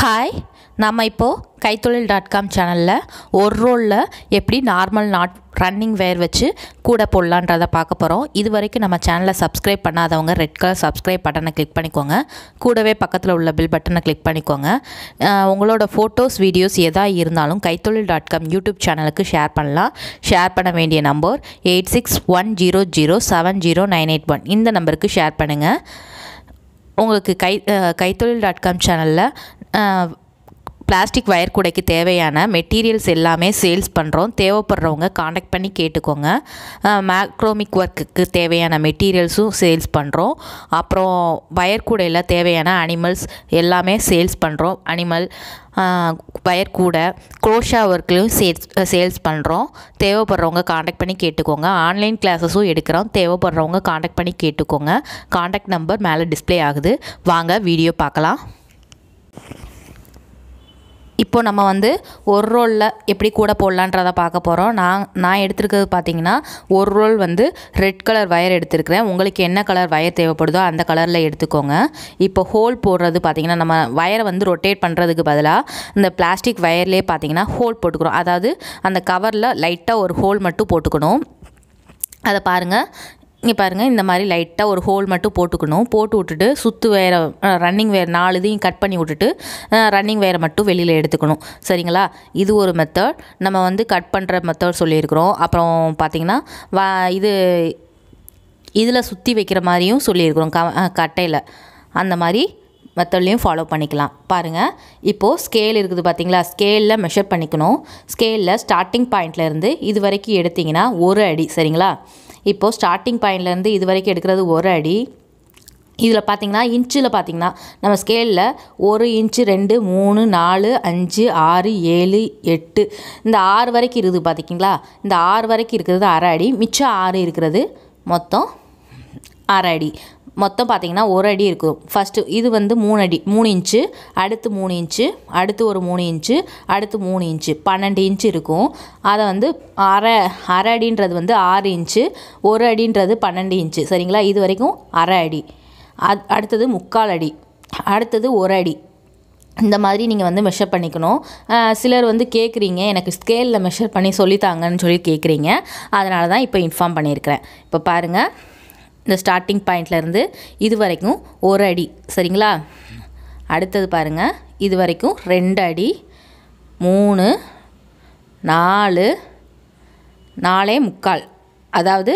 hi நம்ம இப்போது கைத்தொழில் டாட் காம் சேனலில் ஒரு ரோலில் எப்படி நார்மல் நாட் ரன்னிங் வேர் வச்சு கூட போடலான்றதை பார்க்க போகிறோம் இது வரைக்கும் நம்ம சேனலை சப்ஸ்கிரைப் பண்ணாதவங்க ரெட் கலர் சப்ஸ்கிரைப் பட்டனை கிளிக் பண்ணிக்கோங்க கூடவே பக்கத்தில் உள்ள பில் பட்டனை கிளிக் பண்ணிக்கோங்க உங்களோட ஃபோட்டோஸ் வீடியோஸ் எதா இருந்தாலும் கைத்தொழில் டாட் காம் யூடியூப் சேனலுக்கு ஷேர் பண்ணலாம் ஷேர் பண்ண வேண்டிய number eight six one zero zero seven zero nine eight one இந்த நம்பருக்கு ஷேர் பண்ணுங்கள் உங்களுக்கு கை கைத்தொழில் டாட் காம் சேனலில் பிளாஸ்டிக் வயர் கூடைக்கு தேவையான மெட்டீரியல்ஸ் எல்லாமே சேல்ஸ் பண்ணுறோம் தேவைப்படுறவங்க காண்டாக்ட் பண்ணி கேட்டுக்கோங்க மேக்ரோமிக் ஒர்க்குக்கு தேவையான மெட்டீரியல்ஸும் சேல்ஸ் பண்ணுறோம் அப்புறம் வயர் கூடையில் தேவையான அனிமல்ஸ் எல்லாமே சேல்ஸ் பண்ணுறோம் அனிமல் வயர் கூடை குரோஷா ஒர்க்லையும் சேல்ஸ் சேல்ஸ் பண்ணுறோம் தேவைப்படுறவங்க காண்டாக்ட் பண்ணி கேட்டுக்கோங்க ஆன்லைன் கிளாஸஸும் எடுக்கிறோம் தேவைப்படுறவங்க காண்டாக்ட் பண்ணி கேட்டுக்கோங்க காண்டாக்ட் நம்பர் மேலே டிஸ்பிளே ஆகுது வாங்க வீடியோ பார்க்கலாம் இப்போது நம்ம வந்து ஒரு ரோலில் எப்படி கூட போடலான்றதை பார்க்க போகிறோம் நான் நான் எடுத்துருக்கிறது பார்த்தீங்கன்னா ஒரு ரோல் வந்து ரெட் கலர் வயர் எடுத்துருக்குறேன் உங்களுக்கு என்ன கலர் வயர் தேவைப்படுதோ அந்த கலரில் எடுத்துக்கோங்க இப்போ ஹோல் போடுறது பார்த்திங்கன்னா நம்ம வயரை வந்து ரொட்டேட் பண்ணுறதுக்கு பதிலாக இந்த பிளாஸ்டிக் வயர்லேயே பார்த்திங்கன்னா ஹோல் போட்டுக்கிறோம் அதாவது அந்த கவரில் லைட்டாக ஒரு ஹோல் மட்டும் போட்டுக்கணும் அதை பாருங்கள் இங்கே பாருங்கள் இந்த மாதிரி லைட்டாக ஒரு ஹோல் மட்டும் போட்டுக்கணும் போட்டு விட்டுட்டு சுற்று வேறு ரன்னிங் வேர் நாலு இதையும் கட் பண்ணி விட்டுட்டு ரன்னிங் வேரை மட்டும் வெளியில் எடுத்துக்கணும் சரிங்களா இது ஒரு மெத்தட் நம்ம வந்து கட் பண்ணுற மெத்தட் சொல்லியிருக்கிறோம் அப்புறம் பார்த்திங்கன்னா இது இதில் சுற்றி வைக்கிற மாதிரியும் சொல்லியிருக்கிறோம் க கட்டையில் அந்த மாதிரி மெத்தட்லேயும் ஃபாலோ பண்ணிக்கலாம் பாருங்கள் இப்போது ஸ்கேல் இருக்குது பார்த்தீங்களா ஸ்கேலில் மெஷர் பண்ணிக்கணும் ஸ்கேலில் ஸ்டார்டிங் பாயிண்ட்லேருந்து இது வரைக்கும் எடுத்திங்கன்னா ஒரு அடி சரிங்களா இப்போது ஸ்டார்டிங் பாயிண்ட்லேருந்து இது வரைக்கும் எடுக்கிறது ஒரு அடி இதில் பார்த்திங்கன்னா இன்ச்சில் பார்த்திங்கன்னா நம்ம ஸ்கேலில் ஒரு இன்ச்சு ரெண்டு மூணு நாலு அஞ்சு ஆறு ஏழு எட்டு இந்த ஆறு வரைக்கும் இருக்குது பார்த்திங்களா இந்த ஆறு வரைக்கும் இருக்கிறது அரை அடி மிச்சம் ஆறு இருக்கிறது மொத்தம் அரை அடி மொத்தம் பார்த்திங்கன்னா ஒரு அடி இருக்கும் ஃபஸ்ட்டு இது வந்து மூணு அடி மூணு இன்ச்சு அடுத்து மூணு இன்ச்சு அடுத்து ஒரு மூணு இன்ச்சு அடுத்து மூணு இன்ச்சு பன்னெண்டு இன்ச்சு இருக்கும் அதை வந்து அரை அரை அடின்றது வந்து ஆறு இன்ச்சு ஒரு அடின்றது பன்னெண்டு இன்ச்சு சரிங்களா இது வரைக்கும் அரை அடி அது அடுத்தது முக்கால் அடி அடுத்தது ஒரு அடி இந்த மாதிரி நீங்கள் வந்து மெஷர் பண்ணிக்கணும் சிலர் வந்து கேட்குறீங்க எனக்கு ஸ்கேலில் மெஷர் பண்ணி சொல்லித்தாங்கன்னு சொல்லி கேட்குறீங்க அதனால தான் இப்போ இன்ஃபார்ம் பண்ணியிருக்கிறேன் இப்போ பாருங்கள் இந்த ஸ்டார்டிங் பாயிண்ட்லேருந்து இது வரைக்கும் ஒரு அடி சரிங்களா அடுத்தது பாருங்கள் இது வரைக்கும் ரெண்டு அடி மூணு நாலு நாலே முக்கால் அதாவது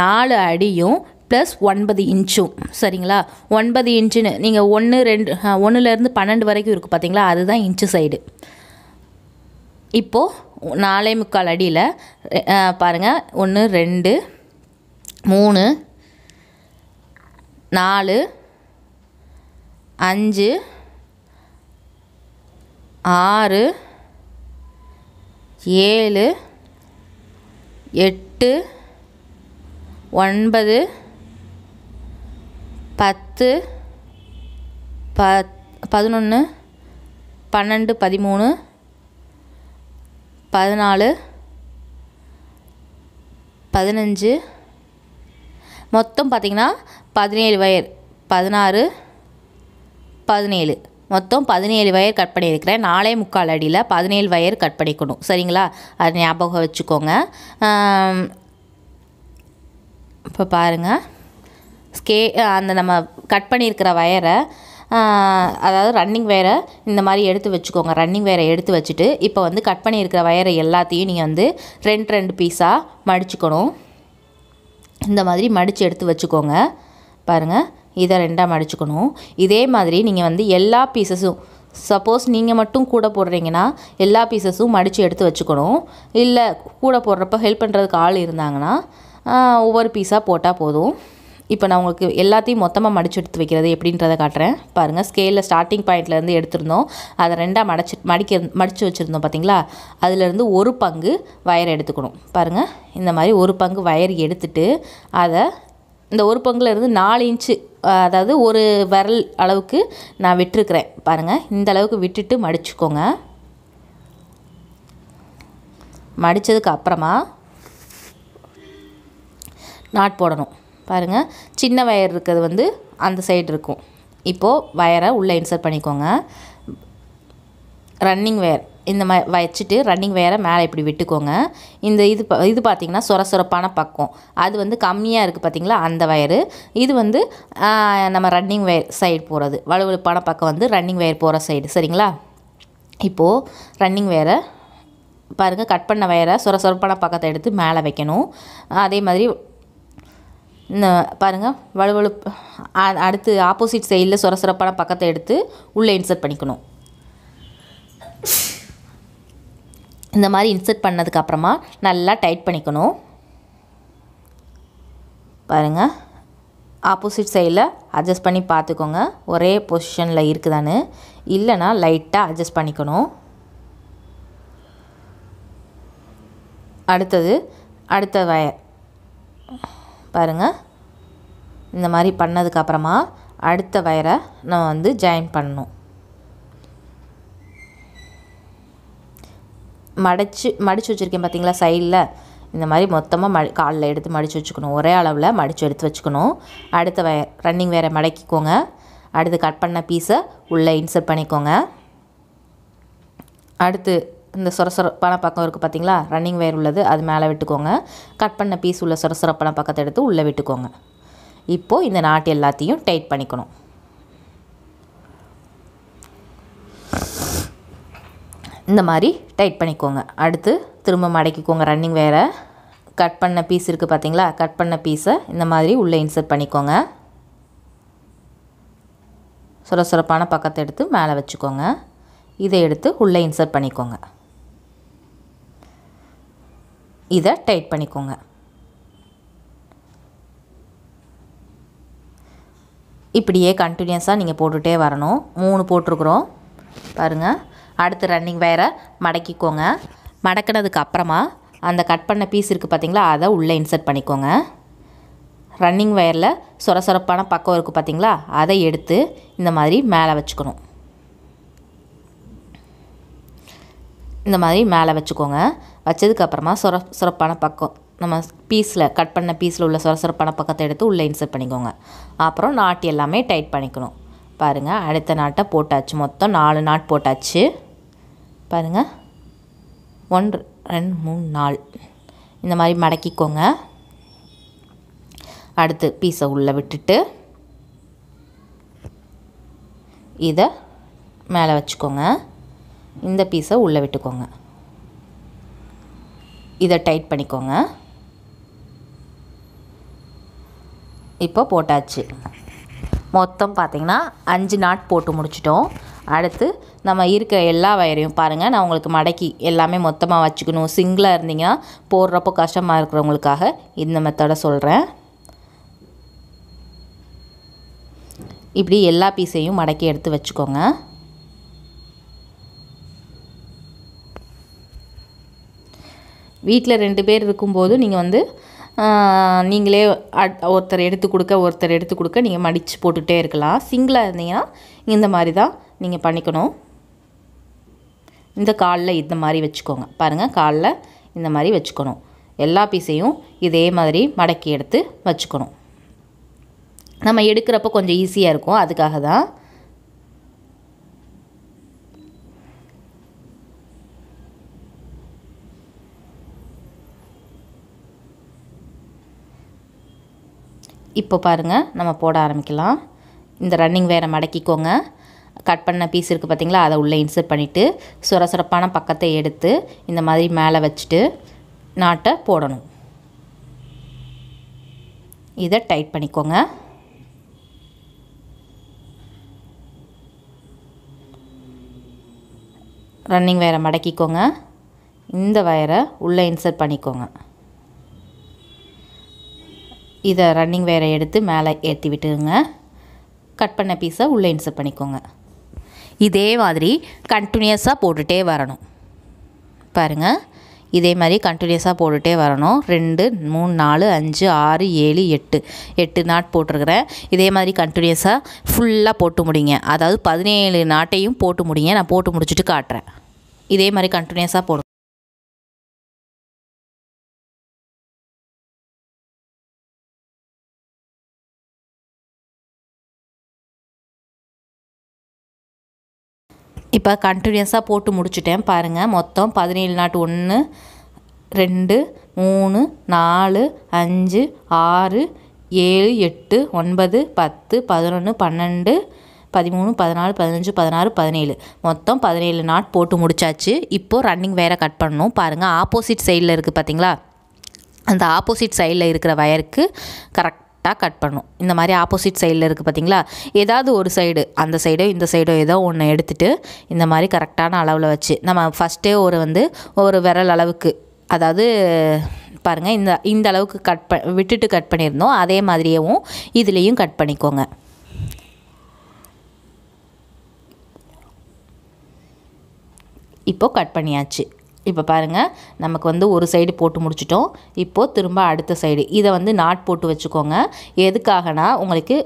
நாலு அடியும் ப்ளஸ் ஒன்பது இன்ச்சும் சரிங்களா ஒன்பது இன்ச்சுன்னு நீங்கள் ஒன்று ரெண்டு ஒன்றுலேருந்து பன்னெண்டு வரைக்கும் இருக்குது பார்த்தீங்களா அதுதான் இன்ச்சு சைடு இப்போது நாலே முக்கால் அடியில் பாருங்கள் ஒன்று ரெண்டு மூணு நாலு அஞ்சு ஆறு ஏழு எட்டு ஒன்பது பத்து பத் பதினொன்று பன்னெண்டு பதிமூணு பதினாலு பதினஞ்சு மொத்தம் பார்த்திங்கன்னா பதினேழு வயர் பதினாறு பதினேழு மொத்தம் பதினேழு வயர் கட் பண்ணியிருக்கிறேன் நாளே முக்கால் அடியில் பதினேழு வயர் கட் பண்ணிக்கணும் சரிங்களா அது ஞாபகம் வச்சுக்கோங்க இப்போ பாருங்கள் ஸ்கே அந்த நம்ம கட் பண்ணியிருக்கிற வயரை அதாவது ரன்னிங் வயரை இந்த மாதிரி எடுத்து வச்சுக்கோங்க ரன்னிங் வயரை எடுத்து வச்சுட்டு இப்போ வந்து கட் பண்ணியிருக்கிற வயரை எல்லாத்தையும் நீங்கள் வந்து ரெண்டு ரெண்டு பீஸாக மடிச்சுக்கணும் இந்த மாதிரி மடித்து எடுத்து வச்சுக்கோங்க பாருங்கள் இதை ரெண்டாக மடிச்சுக்கணும் இதே மாதிரி நீங்கள் வந்து எல்லா பீசஸும் சப்போஸ் நீங்கள் மட்டும் கூட போடுறீங்கன்னா எல்லா பீசஸும் மடித்து எடுத்து வச்சுக்கணும் இல்லை கூட போடுறப்ப ஹெல்ப் பண்ணுறதுக்கு ஆள் இருந்தாங்கன்னா ஒவ்வொரு பீஸாக போட்டால் போதும் இப்போ நான் உங்களுக்கு எல்லாத்தையும் மொத்தமாக மடித்து எடுத்து வைக்கிறது எப்படின்றத காட்டுறேன் பாருங்கள் ஸ்கேலில் ஸ்டார்டிங் பாயிண்ட்லேருந்து எடுத்திருந்தோம் அதை ரெண்டாக மடிச்சு மடிக்க மடித்து வச்சுருந்தோம் பார்த்தீங்களா அதிலேருந்து ஒரு பங்கு வயர் எடுத்துக்கணும் பாருங்கள் இந்த மாதிரி ஒரு பங்கு வயர் எடுத்துட்டு அதை இந்த ஒரு பங்கில் இருந்து நாலு இன்ச்சு அதாவது ஒரு விரல் அளவுக்கு நான் விட்டுருக்குறேன் பாருங்கள் இந்த அளவுக்கு விட்டுட்டு மடிச்சுக்கோங்க மடித்ததுக்கு அப்புறமா நாட் போடணும் பாருங்கள் சின்ன வயர் இருக்கிறது வந்து அந்த சைடு இருக்கும் இப்போது வயரை உள்ளே இன்சர்ட் பண்ணிக்கோங்க ரன்னிங் வயர் இந்த மாதிரி வச்சுட்டு ரன்னிங் வேரை மேலே இப்படி விட்டுக்கோங்க இந்த இது இது பார்த்திங்கன்னா சொர சொரப்பான பக்கம் அது வந்து கம்மியாக இருக்குது பார்த்திங்களா அந்த வயரு இது வந்து நம்ம ரன்னிங் வயர் சைடு போகிறது வலுவழுப்பான பக்கம் வந்து ரன்னிங் வயர் போகிற சைடு சரிங்களா இப்போது ரன்னிங் வேரை பாருங்கள் கட் பண்ண வயரை சொர சொரப்பான பக்கத்தை எடுத்து மேலே வைக்கணும் அதே மாதிரி இந்த பாருங்கள் வலுவழுப்பு அடுத்து ஆப்போசிட் சைடில் சொர சொரப்பான பக்கத்தை எடுத்து உள்ளே இன்சர்ட் பண்ணிக்கணும் இந்த மாதிரி இன்சர்ட் பண்ணதுக்கப்புறமா நல்லா டைட் பண்ணிக்கணும் பாருங்கள் ஆப்போசிட் சைடில் அட்ஜஸ்ட் பண்ணி பார்த்துக்கோங்க ஒரே பொசிஷனில் இருக்குதான்னு இல்லைனா லைட்டாக அட்ஜஸ்ட் பண்ணிக்கணும் அடுத்தது அடுத்த வயர் பாருங்கள் இந்த மாதிரி பண்ணதுக்கப்புறமா அடுத்த வயரை நம்ம வந்து ஜாயின் பண்ணணும் மடிச்சு மடித்து வச்சுருக்கேன் பார்த்தீங்களா சைடில் இந்த மாதிரி மொத்தமாக மடி காலில் எடுத்து மடித்து வச்சுக்கணும் ஒரே அளவில் மடித்து எடுத்து வச்சுக்கணும் அடுத்த வே ரன்னிங் வேற மடக்கிக்கோங்க அடுத்து கட் பண்ண பீஸை உள்ளே இன்சர்ட் பண்ணிக்கோங்க அடுத்து இந்த சொரசொரப்பான பக்கம் இருக்குது பார்த்தீங்களா ரன்னிங் வேர் உள்ளது அது மேலே விட்டுக்கோங்க கட் பண்ண பீஸ் உள்ள சொரசொரப்பான பக்கத்தை எடுத்து உள்ளே விட்டுக்கோங்க இப்போது இந்த நாட்டு எல்லாத்தையும் டைட் பண்ணிக்கணும் இந்த மாதிரி டைட் பண்ணிக்கோங்க அடுத்து திரும்ப மடக்கிக்கோங்க ரன்னிங் வேறு கட் பண்ண பீஸ் இருக்குது பார்த்தீங்களா கட் பண்ண பீஸை இந்த மாதிரி உள்ளே இன்சர்ட் பண்ணிக்கோங்க சுர சுரப்பான பக்கத்தை எடுத்து மேலே வச்சுக்கோங்க இதை எடுத்து உள்ளே இன்சர்ட் பண்ணிக்கோங்க இதை டைட் பண்ணிக்கோங்க இப்படியே கண்டினியூஸாக நீங்கள் போட்டுகிட்டே வரணும் மூணு போட்டிருக்குறோம் பாருங்கள் அடுத்து ரன்னிங் வயரை மடக்கிக்கோங்க மடக்கினதுக்கு அப்புறமா அந்த கட் பண்ண பீஸ் இருக்குது பார்த்திங்களா அதை உள்ளே இன்சர்ட் பண்ணிக்கோங்க ரன்னிங் வயரில் சொர சொரப்பான பக்கம் இருக்குது பார்த்திங்களா அதை எடுத்து இந்த மாதிரி மேலே வச்சுக்கணும் இந்த மாதிரி மேலே வச்சுக்கோங்க வச்சதுக்கப்புறமா சொர சொரப்பான பக்கம் நம்ம பீஸில் கட் பண்ண பீஸில் உள்ள சொர சொரப்பான பக்கத்தை எடுத்து உள்ளே இன்சர்ட் பண்ணிக்கோங்க அப்புறம் நாட்டு எல்லாமே டைட் பண்ணிக்கணும் பாருங்கள் அடுத்த நாட்டை போட்டாச்சு மொத்தம் நாலு நாட் போட்டாச்சு பாருங்கள் ஒன்று ரெண்டு மூணு நாலு இந்த மாதிரி மடக்கிக்கோங்க அடுத்து பீஸை உள்ளே விட்டுட்டு இதை மேலே வச்சுக்கோங்க இந்த பீஸை உள்ளே விட்டுக்கோங்க இதை டைட் பண்ணிக்கோங்க இப்போ போட்டாச்சு மொத்தம் பார்த்திங்கன்னா அஞ்சு நாட் போட்டு முடிச்சிட்டோம் அடுத்து நம்ம இருக்க எல்லா வயரையும் பாருங்கள் நான் உங்களுக்கு மடக்கி எல்லாமே மொத்தமாக வச்சுக்கணும் சிங்கிளாக இருந்தீங்கன்னா போடுறப்போ கஷ்டமாக இருக்கிறவங்களுக்காக இந்த மெத்தடை சொல்கிறேன் இப்படி எல்லா பீஸையும் மடக்கி எடுத்து வச்சுக்கோங்க வீட்டில் ரெண்டு பேர் இருக்கும்போது நீங்கள் வந்து நீங்களே அட் ஒருத்தர் எடுத்து கொடுக்க ஒருத்தர் எடுத்து கொடுக்க நீங்கள் மடித்து போட்டுகிட்டே இருக்கலாம் சிங்கிளாக இருந்தீங்கன்னா இந்த மாதிரி தான் நீங்கள் பண்ணிக்கணும் இந்த காலில் இந்த மாதிரி வச்சுக்கோங்க பாருங்கள் காலில் இந்த மாதிரி வச்சுக்கணும் எல்லா பீஸையும் இதே மாதிரி மடக்கி எடுத்து வச்சுக்கணும் நம்ம எடுக்கிறப்ப கொஞ்சம் ஈஸியாக இருக்கும் அதுக்காக தான் இப்போ பாருங்கள் நம்ம போட ஆரம்பிக்கலாம் இந்த ரன்னிங் வேரை மடக்கிக்கோங்க கட் பண்ண பீஸ் இருக்குது பார்த்திங்களா அதை உள்ளே இன்சர்ட் பண்ணிவிட்டு சுர சுரப்பான பக்கத்தை எடுத்து இந்த மாதிரி மேலே வச்சுட்டு நாட்டை போடணும் இதை டைட் பண்ணிக்கோங்க ரன்னிங் வயரை மடக்கிக்கோங்க இந்த வயரை உள்ளே இன்சர்ட் பண்ணிக்கோங்க இதை ரன்னிங் வயரை எடுத்து மேலே ஏற்றி விட்டுருங்க கட் பண்ண பீஸை உள்ளே இன்சர்ட் பண்ணிக்கோங்க இதே மாதிரி கண்டினியூஸாக போட்டுகிட்டே வரணும் பாருங்கள் இதே மாதிரி கண்டினியூஸாக போட்டுகிட்டே வரணும் ரெண்டு மூணு நாலு அஞ்சு ஆறு ஏழு எட்டு எட்டு நாட் போட்டிருக்கிறேன் இதே மாதிரி கண்டினியூஸாக ஃபுல்லாக போட்டு முடிங்க அதாவது பதினேழு நாட்டையும் போட்டு முடிங்க நான் போட்டு முடிச்சுட்டு காட்டுறேன் இதே மாதிரி கண்டினியூஸாக போடு இப்போ கண்டினியூஸாக போட்டு முடிச்சுட்டேன் பாருங்கள் மொத்தம் பதினேழு நாட்டு ஒன்று ரெண்டு மூணு நாலு அஞ்சு ஆறு ஏழு எட்டு ஒன்பது பத்து பதினொன்று பன்னெண்டு பதிமூணு பதினாலு பதினஞ்சு பதினாறு பதினேழு மொத்தம் பதினேழு நாட் போட்டு முடிச்சாச்சு இப்போது ரன்னிங் வயரை கட் பண்ணணும் பாருங்கள் ஆப்போசிட் சைடில் இருக்குது பார்த்தீங்களா அந்த ஆப்போசிட் சைடில் இருக்கிற வயருக்கு கரெக்ட் கரெக்டாக கட் பண்ணும் இந்த மாதிரி ஆப்போசிட் சைடில் இருக்குது பார்த்திங்களா ஏதாவது ஒரு சைடு அந்த சைடோ இந்த சைடோ ஏதோ ஒன்று எடுத்துகிட்டு இந்த மாதிரி கரெக்டான அளவில் வச்சு நம்ம ஃபஸ்ட்டே ஒரு வந்து ஒரு விரல் அளவுக்கு அதாவது பாருங்கள் இந்த இந்த அளவுக்கு கட் ப விட்டுட்டு கட் பண்ணியிருந்தோம் அதே மாதிரியவும் இதுலேயும் கட் பண்ணிக்கோங்க இப்போது கட் பண்ணியாச்சு இப்போ பாருங்கள் நமக்கு வந்து ஒரு சைடு போட்டு முடிச்சிட்டோம் இப்போது திரும்ப அடுத்த சைடு இதை வந்து நாட் போட்டு வச்சுக்கோங்க எதுக்காகனா உங்களுக்கு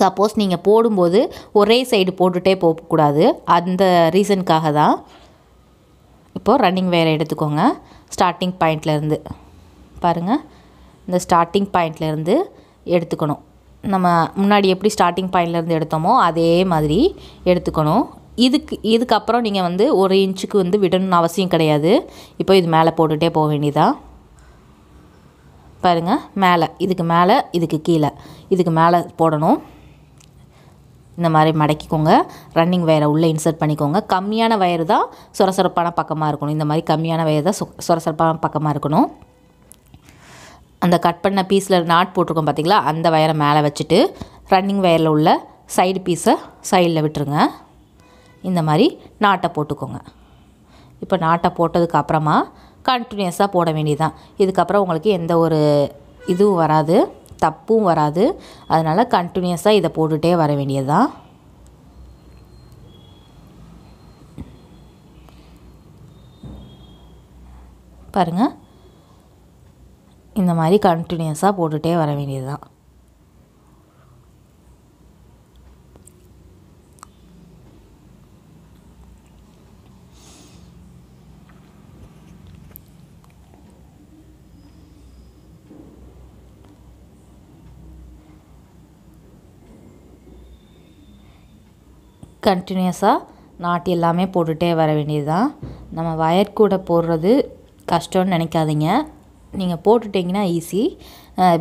சப்போஸ் நீங்கள் போடும்போது ஒரே சைடு போட்டுகிட்டே போகக்கூடாது அந்த ரீசனுக்காக தான் இப்போது ரன்னிங் வேறு எடுத்துக்கோங்க ஸ்டார்டிங் பாயிண்ட்லேருந்து பாருங்கள் இந்த ஸ்டார்டிங் பாயிண்ட்லேருந்து எடுத்துக்கணும் நம்ம முன்னாடி எப்படி ஸ்டார்டிங் பாயிண்ட்லேருந்து எடுத்தோமோ அதே மாதிரி எடுத்துக்கணும் இதுக்கு இதுக்கப்புறம் நீங்கள் வந்து ஒரு இன்ச்சுக்கு வந்து விடணும்னு அவசியம் கிடையாது இப்போ இது மேலே போட்டுகிட்டே போக வேண்டியதான் பாருங்கள் மேலே இதுக்கு மேலே இதுக்கு கீழே இதுக்கு மேலே போடணும் இந்த மாதிரி மடக்கிக்கோங்க ரன்னிங் வயரை உள்ளே இன்சர்ட் பண்ணிக்கோங்க கம்மியான வயர் தான் சொரசொரப்பான பக்கமாக இருக்கணும் இந்த மாதிரி கம்மியான வயர் தான் சொரசொரப்பான பக்கமாக இருக்கணும் அந்த கட் பண்ண பீஸில் நாட் போட்டிருக்கோம் பார்த்திங்களா அந்த வயரை மேலே வச்சுட்டு ரன்னிங் வயரில் உள்ள சைடு பீஸை சைடில் விட்டுருங்க இந்த மாதிரி நாட்டை போட்டுக்கோங்க இப்போ நாட்டை போட்டதுக்கு அப்புறமா கண்டினியூஸாக போட தான் இதுக்கப்புறம் உங்களுக்கு எந்த ஒரு இதுவும் வராது தப்பும் வராது அதனால் கண்டினியூஸாக இதை போட்டுகிட்டே வர வேண்டியது தான் பாருங்கள் இந்த மாதிரி கண்டினியூஸாக போட்டுகிட்டே வர வேண்டியது தான் கண்டினியூஸாக நாட்டு எல்லாமே போட்டுகிட்டே வர வேண்டியது தான் நம்ம வயர் கூட போடுறது கஷ்டம்னு நினைக்காதீங்க நீங்கள் போட்டுட்டிங்கன்னா ஈஸி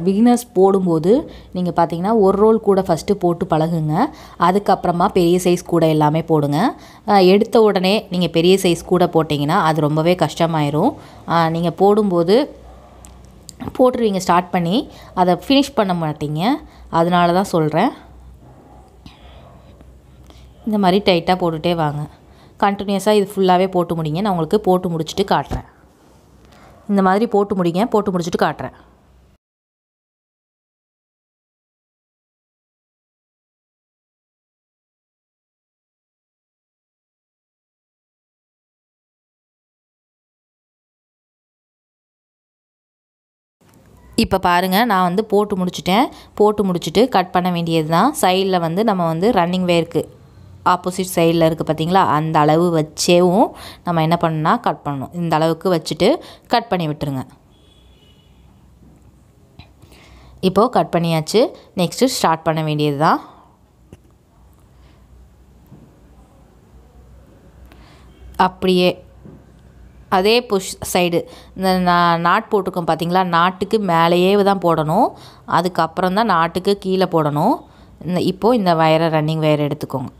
பிகினர்ஸ் போடும்போது நீங்கள் பார்த்தீங்கன்னா ஒரு ரோல் கூட ஃபஸ்ட்டு போட்டு பழகுங்க அதுக்கப்புறமா பெரிய சைஸ் கூட எல்லாமே போடுங்க எடுத்த உடனே நீங்கள் பெரிய சைஸ் கூட போட்டிங்கன்னா அது ரொம்பவே கஷ்டமாயிரும் நீங்கள் போடும்போது போட்டுருவீங்க ஸ்டார்ட் பண்ணி அதை ஃபினிஷ் பண்ண மாட்டீங்க அதனால தான் சொல்கிறேன் இந்த மாதிரி டைட்டாக போட்டுகிட்டே வாங்க கண்டினியூஸாக இது ஃபுல்லாகவே போட்டு முடிங்க நான் உங்களுக்கு போட்டு முடிச்சுட்டு காட்டுறேன் இந்த மாதிரி போட்டு முடிங்க போட்டு முடிச்சுட்டு காட்டுறேன் இப்போ பாருங்கள் நான் வந்து போட்டு முடிச்சிட்டேன் போட்டு முடிச்சுட்டு கட் பண்ண வேண்டியது தான் சைடில் வந்து நம்ம வந்து ரன்னிங் வேர்க்கு ஆப்போசிட் சைடில் இருக்குது பார்த்திங்களா அந்த அளவு வச்சேவும் நம்ம என்ன பண்ணால் கட் பண்ணணும் இந்த அளவுக்கு வச்சுட்டு கட் பண்ணி விட்டுருங்க இப்போது கட் பண்ணியாச்சு நெக்ஸ்ட்டு ஸ்டார்ட் பண்ண வேண்டியது தான் அப்படியே அதே புஷ் சைடு இந்த நாட் போட்டிருக்கோம் பார்த்திங்களா நாட்டுக்கு மேலேயே தான் போடணும் அதுக்கப்புறம் தான் நாட்டுக்கு கீழே போடணும் இந்த இப்போது இந்த வயரை ரன்னிங் வயரை எடுத்துக்கோங்க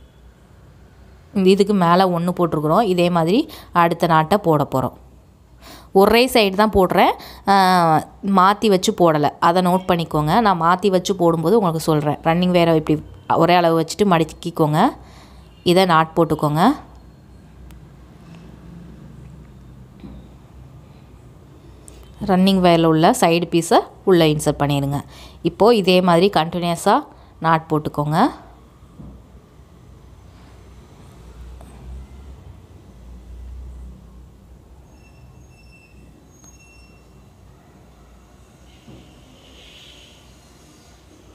இதுக்கு மேலே ஒன்று போட்டிருக்குறோம் இதே மாதிரி அடுத்த நாட்டை போட போகிறோம் ஒரே சைடு தான் போடுறேன் மாற்றி வச்சு போடலை அதை நோட் பண்ணிக்கோங்க நான் மாற்றி வச்சு போடும்போது உங்களுக்கு சொல்கிறேன் ரன்னிங் வேறு இப்படி ஒரே அளவு வச்சுட்டு மடிக்கிக்கோங்க இதை நாட் போட்டுக்கோங்க ரன்னிங் வேரில் உள்ள சைடு பீஸை உள்ளே இன்சர்ட் பண்ணிடுங்க இப்போது இதே மாதிரி கண்டினியூஸாக நாட் போட்டுக்கோங்க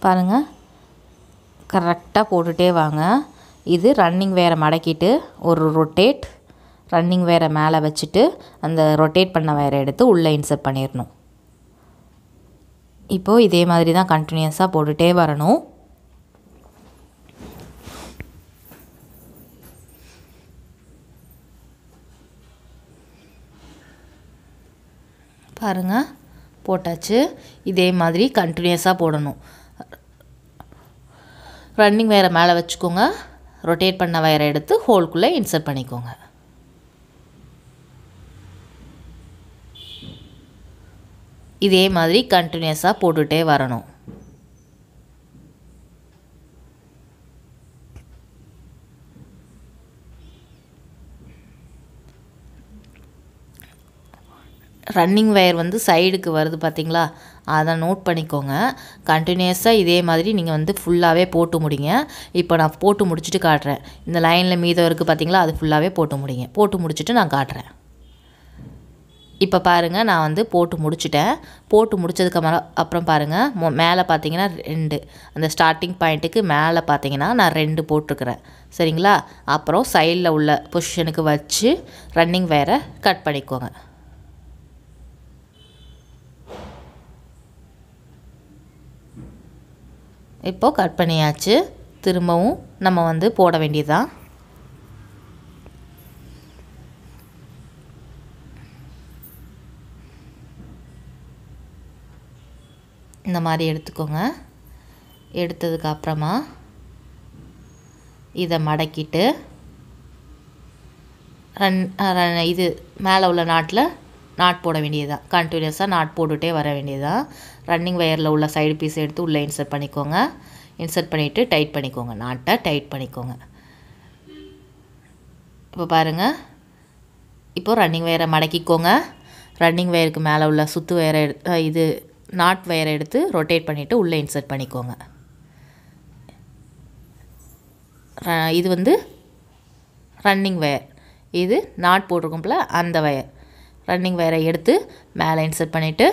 பாருங்கள் கரெக்டாக போட்டுகிட்டே வாங்க இது ரன்னிங் வேரை மடக்கிட்டு ஒரு ரொட்டேட் ரன்னிங் வேரை மேலே வச்சுட்டு அந்த ரொட்டேட் பண்ண வேரை எடுத்து உள்ளே இன்சர்ட் பண்ணிடணும் இப்போது இதே மாதிரி தான் கண்டினியூஸாக போட்டுகிட்டே வரணும் பாருங்கள் போட்டாச்சு இதே மாதிரி கண்டினியூஸாக போடணும் ரன்னிங் வயரை மேலே வச்சுக்கோங்க ரொட்டேட் பண்ண வயரை எடுத்து ஹோல்குள்ளே இன்சர்ட் பண்ணிக்கோங்க இதே மாதிரி கண்டினியூஸாக போட்டுகிட்டே வரணும் ரன்னிங் வயர் வந்து சைடுக்கு வருது பார்த்திங்களா அதை நோட் பண்ணிக்கோங்க கண்டினியூஸாக இதே மாதிரி நீங்கள் வந்து ஃபுல்லாகவே போட்டு முடிங்க இப்போ நான் போட்டு முடிச்சுட்டு காட்டுறேன் இந்த லைனில் மீதம் இருக்குது பார்த்திங்களா அது ஃபுல்லாகவே போட்டு முடிங்க போட்டு முடிச்சுட்டு நான் காட்டுறேன் இப்போ பாருங்கள் நான் வந்து போட்டு முடிச்சிட்டேன் போட்டு முடித்ததுக்கு மேலே அப்புறம் பாருங்கள் மோ மேலே பார்த்தீங்கன்னா ரெண்டு அந்த ஸ்டார்டிங் பாயிண்ட்டுக்கு மேலே பார்த்தீங்கன்னா நான் ரெண்டு போட்டிருக்கிறேன் சரிங்களா அப்புறம் சைடில் உள்ள பொசிஷனுக்கு வச்சு ரன்னிங் வயரை கட் பண்ணிக்கோங்க இப்போது கட் பண்ணியாச்சு திரும்பவும் நம்ம வந்து போட வேண்டியதுதான் இந்த மாதிரி எடுத்துக்கோங்க எடுத்ததுக்கு அப்புறமா இதை மடக்கிட்டு ரன் இது மேலே உள்ள நாட்டில் நாட் போட வேண்டியது தான் கண்டினியூஸாக நாட் போட்டுகிட்டே வர வேண்டியது தான் ரன்னிங் ஒயரில் உள்ள சைடு பீஸ் எடுத்து உள்ளே இன்சர்ட் பண்ணிக்கோங்க இன்சர்ட் பண்ணிவிட்டு டைட் பண்ணிக்கோங்க நாட்டை டைட் பண்ணிக்கோங்க இப்போ பாருங்கள் இப்போது ரன்னிங் ஒயரை மடக்கிக்கோங்க ரன்னிங் ஒயருக்கு மேலே உள்ள சுத்து ஒயரை எடு இது நாட் ஒயரை எடுத்து ரொட்டேட் பண்ணிவிட்டு உள்ளே இன்சர்ட் பண்ணிக்கோங்க இது வந்து ரன்னிங் ஒயர் இது நாட் போட்டிருக்கும்ல அந்த ஒயர் ரன்னிங் வயரை எடுத்து மேலே இன்சர்ட் பண்ணிவிட்டு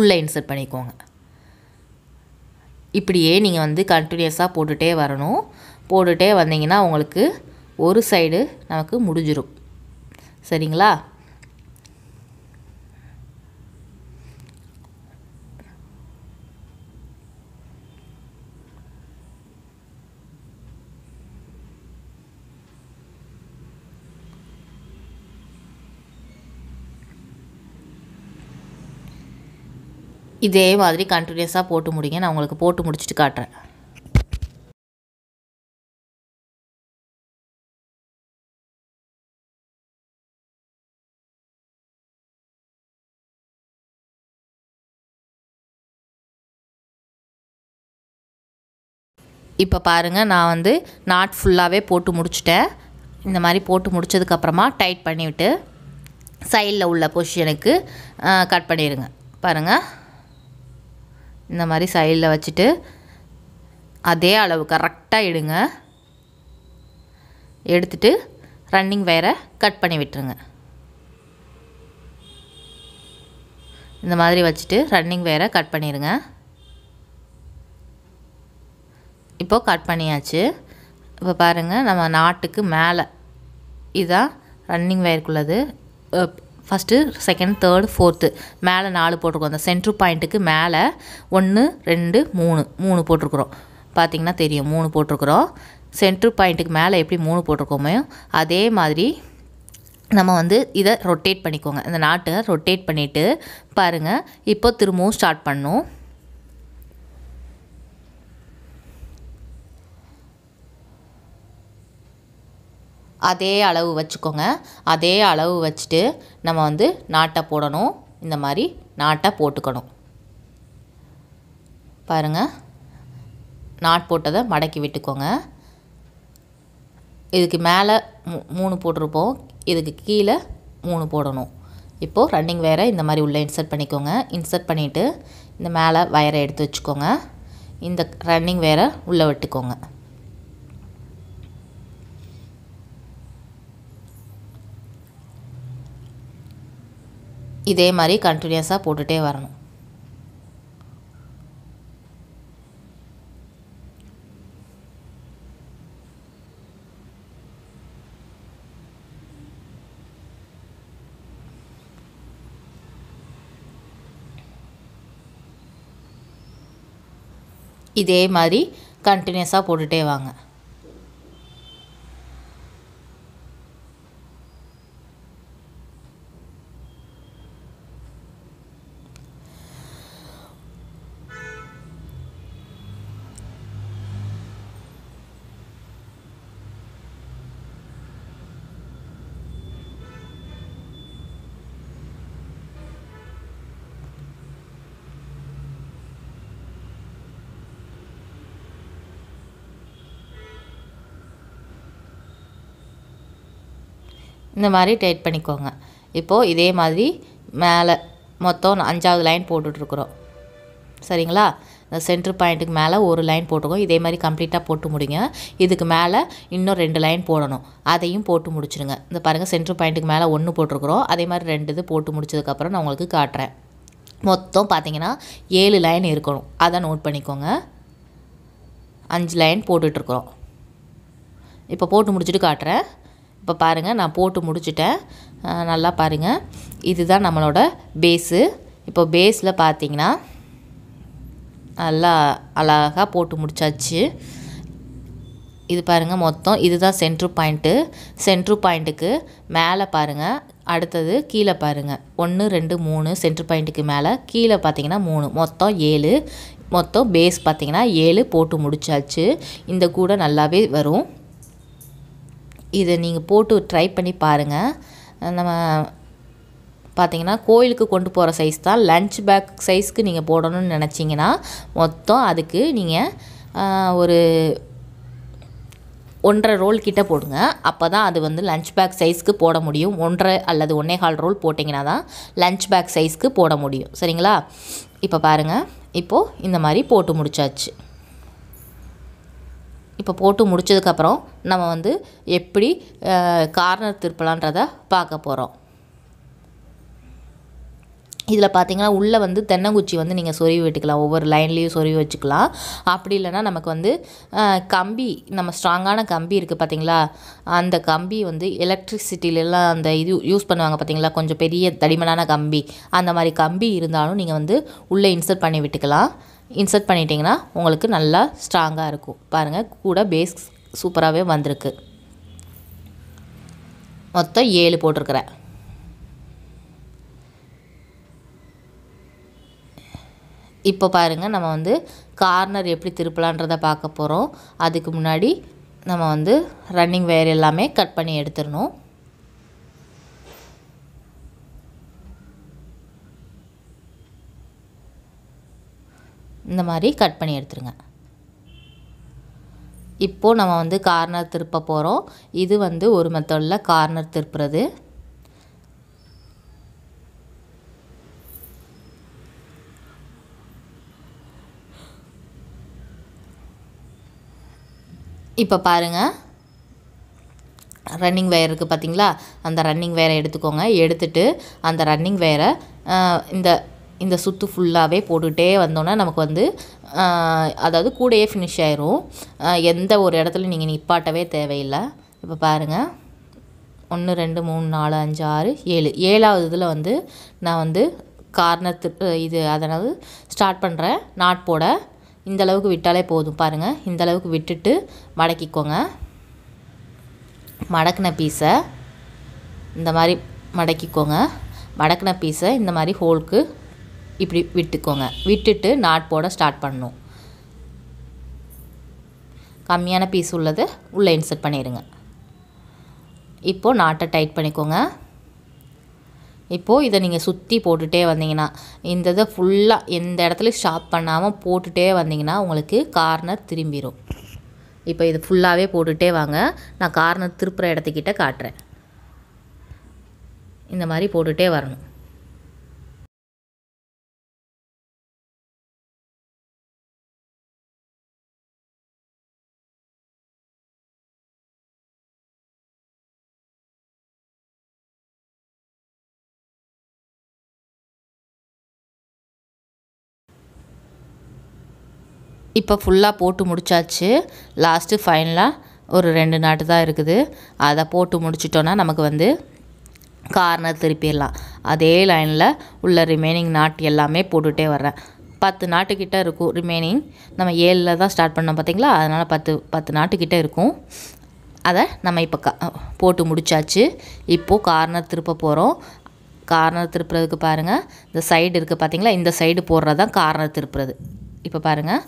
உள்ளே இன்சர்ட் பண்ணிக்கோங்க இப்படியே நீங்கள் வந்து கண்டினியூஸாக போட்டுகிட்டே வரணும் போட்டுகிட்டே வந்தீங்கன்னா உங்களுக்கு ஒரு சைடு நமக்கு முடிஞ்சிடும் சரிங்களா இதே மாதிரி கண்டினியூஸாக போட்டு முடிங்க நான் உங்களுக்கு போட்டு முடிச்சுட்டு காட்டுறேன் இப்போ பாருங்கள் நான் வந்து நாட் ஃபுல்லாகவே போட்டு முடிச்சிட்டேன் இந்த மாதிரி போட்டு முடித்ததுக்கப்புறமா டைட் பண்ணிவிட்டு சைடில் உள்ள பொசிஷனுக்கு கட் பண்ணிடுங்க பாருங்கள் இந்த மாதிரி சைடில் வச்சுட்டு அதே அளவு கரெக்டாக எடுங்க எடுத்துட்டு ரன்னிங் வயரை கட் பண்ணி விட்டுருங்க இந்த மாதிரி வச்சுட்டு ரன்னிங் வயரை கட் பண்ணிடுங்க இப்போது கட் பண்ணியாச்சு இப்போ பாருங்கள் நம்ம நாட்டுக்கு மேலே இதான் ரன்னிங் வயருக்குள்ளது ஃபஸ்ட்டு செகண்ட் தேர்டு ஃபோர்த்து மேலே நாலு போட்டிருக்கோம் அந்த சென்ட்ரு பாயிண்ட்டுக்கு மேலே ஒன்று ரெண்டு மூணு மூணு போட்டிருக்குறோம் பார்த்திங்கன்னா தெரியும் மூணு போட்டிருக்குறோம் சென்ட்ரு பாயிண்ட்டுக்கு மேலே எப்படி மூணு போட்டிருக்கோமோ அதே மாதிரி நம்ம வந்து இதை ரொட்டேட் பண்ணிக்கோங்க இந்த நாட்டை ரொட்டேட் பண்ணிவிட்டு பாருங்கள் இப்போ திரும்பவும் ஸ்டார்ட் பண்ணும் அதே அளவு வச்சுக்கோங்க அதே அளவு வச்சுட்டு நம்ம வந்து நாட்டை போடணும் இந்த மாதிரி நாட்டை போட்டுக்கணும் பாருங்கள் நாட் போட்டதை மடக்கி விட்டுக்கோங்க இதுக்கு மேலே மூ மூணு போட்டிருப்போம் இதுக்கு கீழே மூணு போடணும் இப்போது ரன்னிங் வயரை இந்த மாதிரி உள்ளே இன்சர்ட் பண்ணிக்கோங்க இன்சர்ட் பண்ணிவிட்டு இந்த மேலே வயரை எடுத்து வச்சுக்கோங்க இந்த ரன்னிங் வேற உள்ளே விட்டுக்கோங்க இதே மாதிரி கண்டினியூஸாக போட்டுகிட்டே வரணும் இதே மாதிரி கண்டினியூஸாக போட்டுகிட்டே வாங்க இந்த மாதிரி டைட் பண்ணிக்கோங்க இப்போது இதே மாதிரி மேலே மொத்தம் அஞ்சாவது லைன் போட்டுட்ருக்குறோம் சரிங்களா இந்த சென்ட்ரு பாயிண்ட்டுக்கு மேலே ஒரு லைன் போட்டுக்கோ இதே மாதிரி கம்ப்ளீட்டாக போட்டு முடிங்க இதுக்கு மேலே இன்னும் ரெண்டு லைன் போடணும் அதையும் போட்டு முடிச்சுடுங்க இந்த பாருங்கள் சென்ட்ரு பாயிண்ட்டுக்கு மேலே ஒன்று போட்டிருக்குறோம் அதே மாதிரி ரெண்டு இது போட்டு முடிச்சதுக்கப்புறம் நான் உங்களுக்கு காட்டுறேன் மொத்தம் பார்த்தீங்கன்னா ஏழு லைன் இருக்கணும் அதை நோட் பண்ணிக்கோங்க அஞ்சு லைன் போட்டுட்ருக்குறோம் இப்போ போட்டு முடிச்சுட்டு காட்டுறேன் இப்போ பாருங்கள் நான் போட்டு முடிச்சிட்டேன் நல்லா பாருங்கள் இதுதான் நம்மளோட பேஸு இப்போ பேஸில் பார்த்தீங்கன்னா நல்லா அழகாக போட்டு முடிச்சாச்சு இது பாருங்கள் மொத்தம் இதுதான் சென்ட்ரு பாயிண்ட்டு சென்ட்ரு பாயிண்ட்டுக்கு மேலே பாருங்கள் அடுத்தது கீழே பாருங்கள் ஒன்று ரெண்டு மூணு சென்ட்ரு பாயிண்ட்டுக்கு மேலே கீழே பார்த்தீங்கன்னா மூணு மொத்தம் ஏழு மொத்தம் பேஸ் பார்த்திங்கன்னா ஏழு போட்டு முடிச்சாச்சு இந்த கூட நல்லாவே வரும் இதை நீங்கள் போட்டு ட்ரை பண்ணி பாருங்கள் நம்ம பார்த்தீங்கன்னா கோயிலுக்கு கொண்டு போகிற சைஸ் தான் லன்ச் பேக் சைஸ்க்கு நீங்கள் போடணும்னு நினச்சிங்கன்னா மொத்தம் அதுக்கு நீங்கள் ஒரு ஒன்றரை ரோல் கிட்டே போடுங்க அப்போ தான் அது வந்து லன்ச் பேக் சைஸ்க்கு போட முடியும் ஒன்றரை அல்லது ஒன்றே ரோல் போட்டிங்கன்னா தான் லன்ச் பேக் சைஸ்க்கு போட முடியும் சரிங்களா இப்போ பாருங்கள் இப்போது இந்த மாதிரி போட்டு முடிச்சாச்சு இப்போ போட்டு முடித்ததுக்கப்புறம் நம்ம வந்து எப்படி கார்னர் திருப்பலான்றதை பார்க்க போகிறோம் இதில் பார்த்தீங்கன்னா உள்ளே வந்து தென்னங்குச்சி வந்து நீங்கள் சொறி விட்டுக்கலாம் ஒவ்வொரு லைன்லேயும் சொறி வச்சுக்கலாம் அப்படி இல்லைனா நமக்கு வந்து கம்பி நம்ம ஸ்ட்ராங்கான கம்பி இருக்குது பார்த்தீங்களா அந்த கம்பி வந்து எலக்ட்ரிசிட்டிலெல்லாம் அந்த இது யூஸ் பண்ணுவாங்க பார்த்தீங்களா கொஞ்சம் பெரிய தடிமனான கம்பி அந்த மாதிரி கம்பி இருந்தாலும் நீங்கள் வந்து உள்ளே இன்சர்ட் பண்ணி விட்டுக்கலாம் இன்சர்ட் பண்ணிட்டிங்கன்னா உங்களுக்கு நல்லா ஸ்ட்ராங்காக இருக்கும் பாருங்கள் கூட பேஸ் சூப்பராகவே வந்திருக்கு மொத்தம் ஏழு போட்டிருக்கிறேன் இப்போ பாருங்கள் நம்ம வந்து கார்னர் எப்படி திருப்பலான்றதை பார்க்க போகிறோம் அதுக்கு முன்னாடி நம்ம வந்து ரன்னிங் வயர் எல்லாமே கட் பண்ணி எடுத்துடணும் இந்த மாதிரி கட் பண்ணி எடுத்துருங்க இப்போது நம்ம வந்து கார்னர் திருப்ப போகிறோம் இது வந்து ஒரு மெத்தடில் கார்னர் திருப்புறது இப்போ பாருங்கள் ரன்னிங் வயர் இருக்குது பார்த்தீங்களா அந்த ரன்னிங் வயரை எடுத்துக்கோங்க எடுத்துட்டு அந்த ரன்னிங் வயரை இந்த இந்த சுத்து ஃபுல்லாகவே போட்டுகிட்டே வந்தோன்னா நமக்கு வந்து அதாவது கூடையே ஃபினிஷ் ஆயிரும் எந்த ஒரு இடத்துல நீங்கள் நிப்பாட்டவே தேவையில்லை இப்போ பாருங்கள் ஒன்று ரெண்டு மூணு நாலு அஞ்சு ஆறு ஏழு ஏழாவது இதில் வந்து நான் வந்து கார்னர் இது அதனால் ஸ்டார்ட் பண்ணுறேன் நாட் போட இந்தளவுக்கு விட்டாலே போதும் பாருங்கள் இந்தளவுக்கு விட்டுட்டு மடக்கிக்கோங்க மடக்கின பீஸை இந்த மாதிரி மடக்கிக்கோங்க மடக்கின பீஸை இந்த மாதிரி ஹோலுக்கு இப்படி விட்டுக்கோங்க விட்டுட்டு நாட் போட ஸ்டார்ட் பண்ணணும் கம்மியான பீஸ் உள்ளது உள்ளே இன்சர்ட் பண்ணிடுங்க இப்போது நாட்டை டைட் பண்ணிக்கோங்க இப்போது இதை நீங்கள் சுற்றி போட்டுகிட்டே வந்தீங்கன்னா இந்த இதை ஃபுல்லாக எந்த இடத்துலையும் ஷாப் பண்ணாமல் போட்டுகிட்டே வந்தீங்கன்னா உங்களுக்கு கார்னர் திரும்பிடும் இப்போ இது ஃபுல்லாகவே போட்டுகிட்டே வாங்க நான் கார்னர் திருப்புற இடத்துக்கிட்ட காட்டுறேன் இந்த மாதிரி போட்டுகிட்டே வரணும் இப்போ ஃபுல்லாக போட்டு முடித்தாச்சு லாஸ்ட்டு ஃபைனலாக ஒரு ரெண்டு நாட்டு தான் இருக்குது அதை போட்டு முடிச்சிட்டோன்னா நமக்கு வந்து கார்னர் திருப்பிடலாம் அதே லைனில் உள்ள ரிமைனிங் நாட்டு எல்லாமே போட்டுகிட்டே வர்றேன் பத்து நாட்டுக்கிட்ட இருக்கும் ரிமைனிங் நம்ம ஏழில் தான் ஸ்டார்ட் பண்ணோம் பார்த்திங்களா அதனால் பத்து பத்து நாட்டுக்கிட்ட இருக்கும் அதை நம்ம இப்போ க போட்டு முடித்தாச்சு இப்போது கார்னர் திருப்ப போகிறோம் கார்னர் திருப்புறதுக்கு பாருங்கள் இந்த சைடு இருக்குது பார்த்திங்களா இந்த சைடு போடுறது தான் கார்னர் திருப்புறது இப்போ பாருங்கள்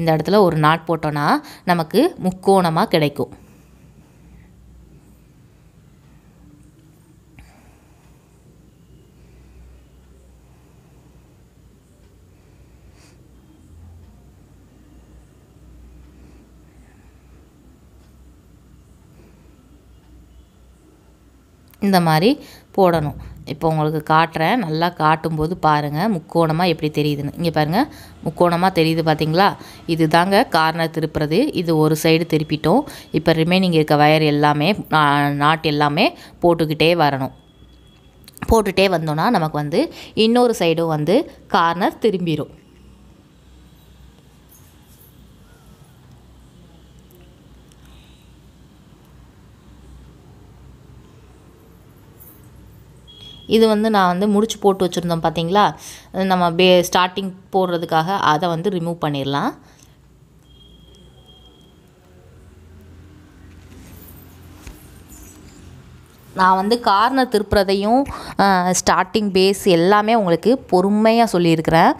இந்த இடத்துல ஒரு நாட் போட்டோன்னா நமக்கு முக்கோணமாக கிடைக்கும் இந்த மாதிரி போடணும் இப்போ உங்களுக்கு காட்டுறேன் நல்லா காட்டும்போது பாருங்கள் முக்கோணமாக எப்படி தெரியுதுன்னு இங்கே பாருங்கள் முக்கோணமாக தெரியுது பார்த்தீங்களா இது தாங்க கார்னர் திருப்புறது இது ஒரு சைடு திருப்பிட்டோம் இப்போ ரிமைனிங் இருக்க வயர் எல்லாமே நாட் எல்லாமே போட்டுக்கிட்டே வரணும் போட்டுகிட்டே வந்தோன்னா நமக்கு வந்து இன்னொரு சைடும் வந்து கார்னர் திரும்பிடும் இது வந்து நான் வந்து முடிச்சு போட்டு வச்சுருந்தோம் பார்த்தீங்களா நம்ம பே ஸ்டார்டிங் போடுறதுக்காக அதை வந்து ரிமூவ் பண்ணிடலாம் நான் வந்து கார்னர் திருப்புறதையும் ஸ்டார்டிங் பேஸ் எல்லாமே உங்களுக்கு பொறுமையாக சொல்லியிருக்கிறேன்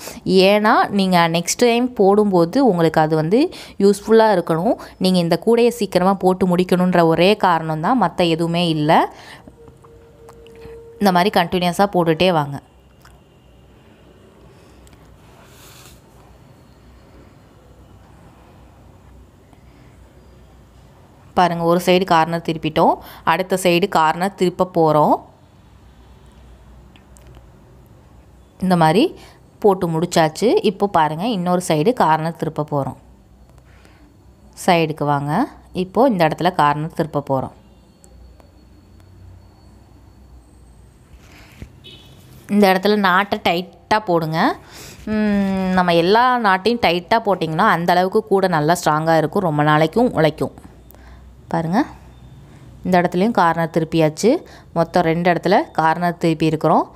ஏன்னா நீங்கள் நெக்ஸ்ட் டைம் போடும்போது உங்களுக்கு அது வந்து யூஸ்ஃபுல்லாக இருக்கணும் நீங்கள் இந்த கூடையை சீக்கிரமாக போட்டு முடிக்கணுன்ற ஒரே காரணம் தான் மற்ற எதுவுமே இல்லை இந்த மாதிரி கண்டினியூஸாக போட்டுகிட்டே வாங்க பாருங்கள் ஒரு சைடு கார்னர் திருப்பிட்டோம் அடுத்த சைடு கார்னர் திருப்ப போகிறோம் இந்த மாதிரி போட்டு முடித்தாச்சு இப்போ பாருங்கள் இன்னொரு சைடு கார்னர் திருப்ப போகிறோம் சைடுக்கு வாங்க இப்போது இந்த இடத்துல கார்னர் திருப்ப போகிறோம் இந்த இடத்துல நாட்டை டைட்டாக போடுங்க நம்ம எல்லா நாட்டையும் டைட்டாக போட்டிங்கன்னா அந்தளவுக்கு கூட நல்லா ஸ்ட்ராங்காக இருக்கும் ரொம்ப நாளைக்கும் உழைக்கும் பாருங்கள் இந்த இடத்துலையும் கார்னர் திருப்பியாச்சு மொத்தம் ரெண்டு இடத்துல கார்னர் திருப்பி இருக்கிறோம்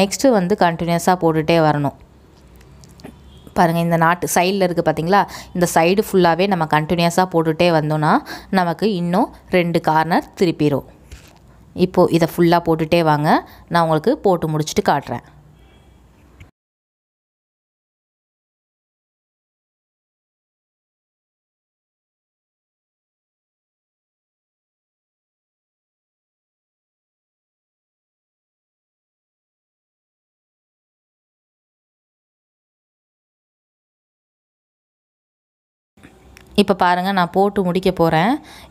நெக்ஸ்ட்டு வந்து கண்டினியூஸாக போட்டுகிட்டே வரணும் பாருங்கள் இந்த நாட்டு சைடில் இருக்குது பார்த்திங்களா இந்த சைடு ஃபுல்லாகவே நம்ம கண்டினியூஸாக போட்டுகிட்டே வந்தோன்னா நமக்கு இன்னும் ரெண்டு கார்னர் திருப்பிடும் இப்போது இதை ஃபுல்லாக போட்டுகிட்டே வாங்க நான் உங்களுக்கு போட்டு முடிச்சுட்டு காட்டுறேன் இப்போ பாருங்கள் நான் போட்டு முடிக்க போகிறேன்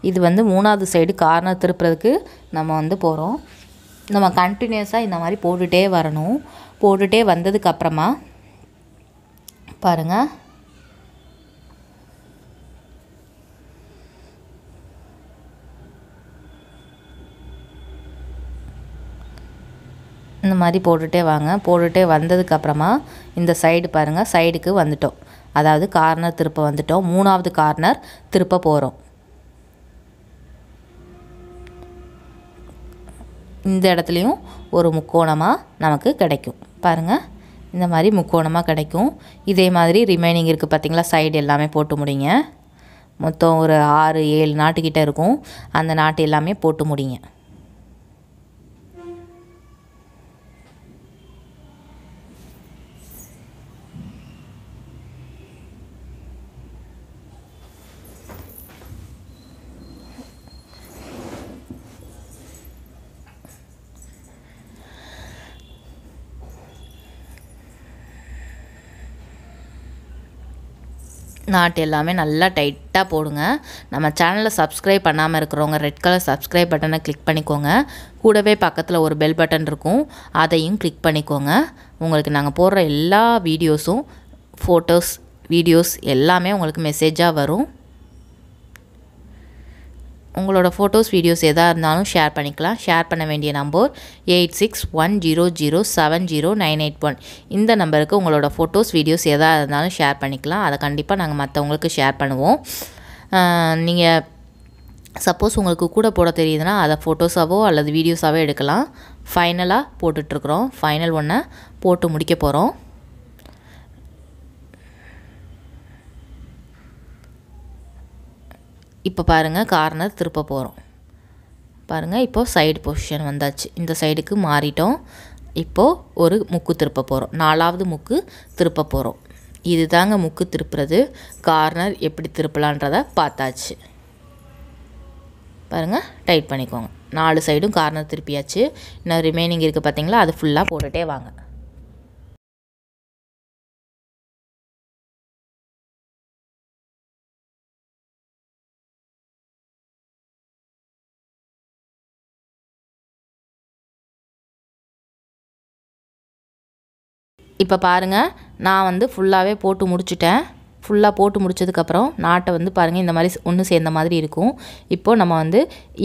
இது வந்து மூணாவது சைடு கார்னர் திருப்புறதுக்கு நம்ம வந்து போகிறோம் நம்ம கண்டினியூஸாக இந்த மாதிரி போட்டுகிட்டே வரணும் போட்டுகிட்டே வந்ததுக்கப்புறமா பாருங்கள் இந்த மாதிரி போட்டுகிட்டே வாங்க போட்டுகிட்டே வந்ததுக்கப்புறமா இந்த சைடு பாருங்கள் சைடுக்கு வந்துட்டோம் அதாவது கார்னர் திருப்ப வந்துட்டோம் மூணாவது கார்னர் திருப்ப போகிறோம் இந்த இடத்துலையும் ஒரு முக்கோணமாக நமக்கு கிடைக்கும் பாருங்கள் இந்த மாதிரி முக்கோணமாக கிடைக்கும் இதே மாதிரி ரிமைனிங் இருக்குது பார்த்திங்களா சைடு எல்லாமே போட்டு முடிங்க மொத்தம் ஒரு ஆறு ஏழு நாட்டுக்கிட்ட இருக்கும் அந்த நாட்டு எல்லாமே போட்டு முடிங்க நாட்டு எல்லாமே நல்லா டைட்டாக போடுங்க நம்ம சேனலில் சப்ஸ்கிரைப் பண்ணாமல் இருக்கிறவங்க ரெட் கலர் சப்ஸ்கிரைப் பட்டனை கிளிக் பண்ணிக்கோங்க கூடவே பக்கத்தில் ஒரு பெல் பட்டன் இருக்கும் அதையும் கிளிக் பண்ணிக்கோங்க உங்களுக்கு நாங்கள் போடுற எல்லா வீடியோஸும் ஃபோட்டோஸ் வீடியோஸ் எல்லாமே உங்களுக்கு மெசேஜாக வரும் உங்களோட ஃபோட்டோஸ் வீடியோஸ் எதாக இருந்தாலும் ஷேர் பண்ணிக்கலாம் ஷேர் பண்ண வேண்டிய number eight six one zero zero seven zero nine eight one இந்த நம்பருக்கு உங்களோட ஃபோட்டோஸ் வீடியோஸ் எதாக இருந்தாலும் ஷேர் பண்ணிக்கலாம் அதை கண்டிப்பாக நாங்கள் மற்றவங்களுக்கு ஷேர் பண்ணுவோம் நீங்கள் சப்போஸ் உங்களுக்கு கூட போட தெரியுதுன்னா அதை ஃபோட்டோஸாவோ அல்லது வீடியோஸாவோ எடுக்கலாம் ஃபைனலாக போட்டுட்ருக்குறோம் ஃபைனல் ஒன்றை போட்டு முடிக்க போகிறோம் இப்போ பாருங்கள் கார்னர் திருப்ப போகிறோம் பாருங்கள் இப்போது சைடு பொசிஷன் வந்தாச்சு இந்த சைடுக்கு மாறிட்டோம் இப்போது ஒரு முக்கு திருப்ப போகிறோம் நாலாவது முக்கு திருப்ப போகிறோம் இது தாங்க முக்கு திருப்புறது கார்னர் எப்படி திருப்பலான்றதை பார்த்தாச்சு பாருங்கள் டைட் பண்ணிக்கோங்க நாலு சைடும் கார்னர் திருப்பியாச்சு இன்னும் ரிமைனிங் இருக்குது பார்த்தீங்களா அது ஃபுல்லாக போட்டுகிட்டே வாங்க இப்போ பாருங்கள் நான் வந்து ஃபுல்லாகவே போட்டு முடிச்சுட்டேன் ஃபுல்லாக போட்டு முடித்ததுக்கப்புறம் நாட்டை வந்து பாருங்கள் இந்த மாதிரி ஒன்று சேர்ந்த மாதிரி இருக்கும் இப்போது நம்ம வந்து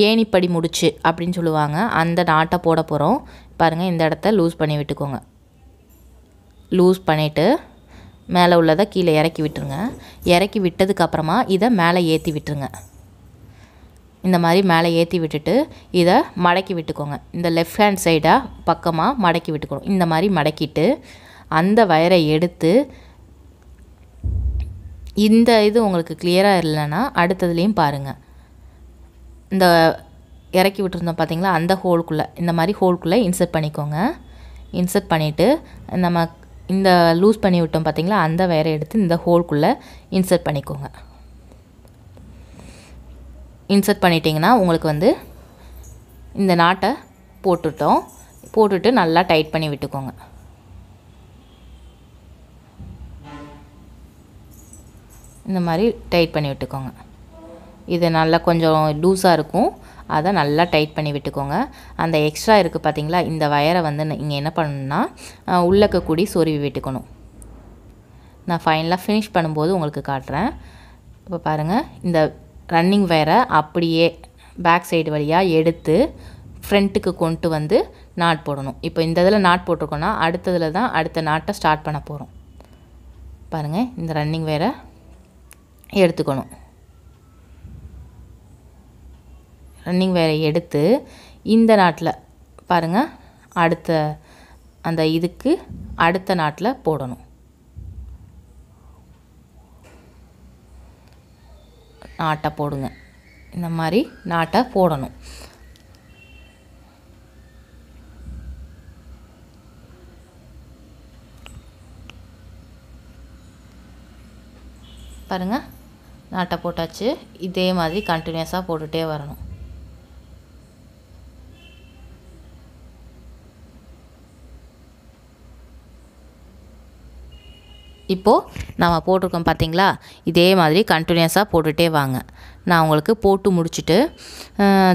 ஏணிப்படி முடிச்சு அப்படின்னு சொல்லுவாங்க அந்த நாட்டை போட போகிறோம் பாருங்கள் இந்த இடத்த லூஸ் பண்ணி விட்டுக்கோங்க லூஸ் பண்ணிவிட்டு மேலே உள்ளதை கீழே இறக்கி விட்டுருங்க இறக்கி விட்டதுக்கப்புறமா இதை மேலே ஏற்றி விட்டுருங்க இந்த மாதிரி மேலே ஏற்றி விட்டுட்டு இதை மடக்கி விட்டுக்கோங்க இந்த லெஃப்ட் ஹேண்ட் சைடாக பக்கமாக மடக்கி விட்டுக்கணும் இந்த மாதிரி மடக்கிட்டு அந்த வயரை எடுத்து இந்த இது உங்களுக்கு கிளியராக இல்லைன்னா அடுத்ததுலேயும் பாருங்கள் இந்த இறக்கி விட்டுருந்தோம் பார்த்தீங்களா அந்த ஹோல்குள்ளே இந்த மாதிரி ஹோல்குள்ளே இன்சர்ட் பண்ணிக்கோங்க இன்சர்ட் பண்ணிவிட்டு நம்ம இந்த லூஸ் பண்ணி விட்டோம் பார்த்தீங்களா அந்த வயரை எடுத்து இந்த ஹோல்குள்ளே இன்சர்ட் பண்ணிக்கோங்க இன்சர்ட் பண்ணிட்டிங்கன்னா உங்களுக்கு வந்து இந்த நாட்டை போட்டுட்டோம் போட்டுட்டு நல்லா டைட் பண்ணி விட்டுக்கோங்க இந்த மாதிரி டைட் பண்ணி விட்டுக்கோங்க இது நல்லா கொஞ்சம் லூஸாக இருக்கும் அதை நல்லா டைட் பண்ணி விட்டுக்கோங்க அந்த எக்ஸ்ட்ரா இருக்குது பார்த்திங்களா இந்த வயரை வந்து இங்கே என்ன பண்ணணுன்னா உள்ளக்க கூடி சொருவி விட்டுக்கணும் நான் ஃபைனலாக ஃபினிஷ் பண்ணும்போது உங்களுக்கு காட்டுறேன் இப்போ பாருங்கள் இந்த ரன்னிங் வயரை அப்படியே பேக் சைடு வழியாக எடுத்து ஃப்ரண்ட்டுக்கு கொண்டு வந்து நாட் போடணும் இப்போ இந்த இதில் நாட் போட்டிருக்கோன்னா அடுத்ததில் தான் அடுத்த நாட்டை ஸ்டார்ட் பண்ண போகிறோம் பாருங்கள் இந்த ரன்னிங் வயரை எடுத்துக்கணும் ரன்னிங் வேரை எடுத்து இந்த நாட்டில் பாருங்கள் அடுத்த அந்த இதுக்கு அடுத்த நாட்டில் போடணும் நாட்டை போடுங்க இந்த மாதிரி நாட்டை போடணும் பாருங்கள் நாட்டை போட்டாச்சு இதே மாதிரி கண்டினியூஸாக போட்டுகிட்டே வரணும் இப்போது நம்ம போட்டிருக்கோம் பார்த்தீங்களா இதே மாதிரி கண்டினியூஸாக போட்டுகிட்டே வாங்க நான் உங்களுக்கு போட்டு முடிச்சுட்டு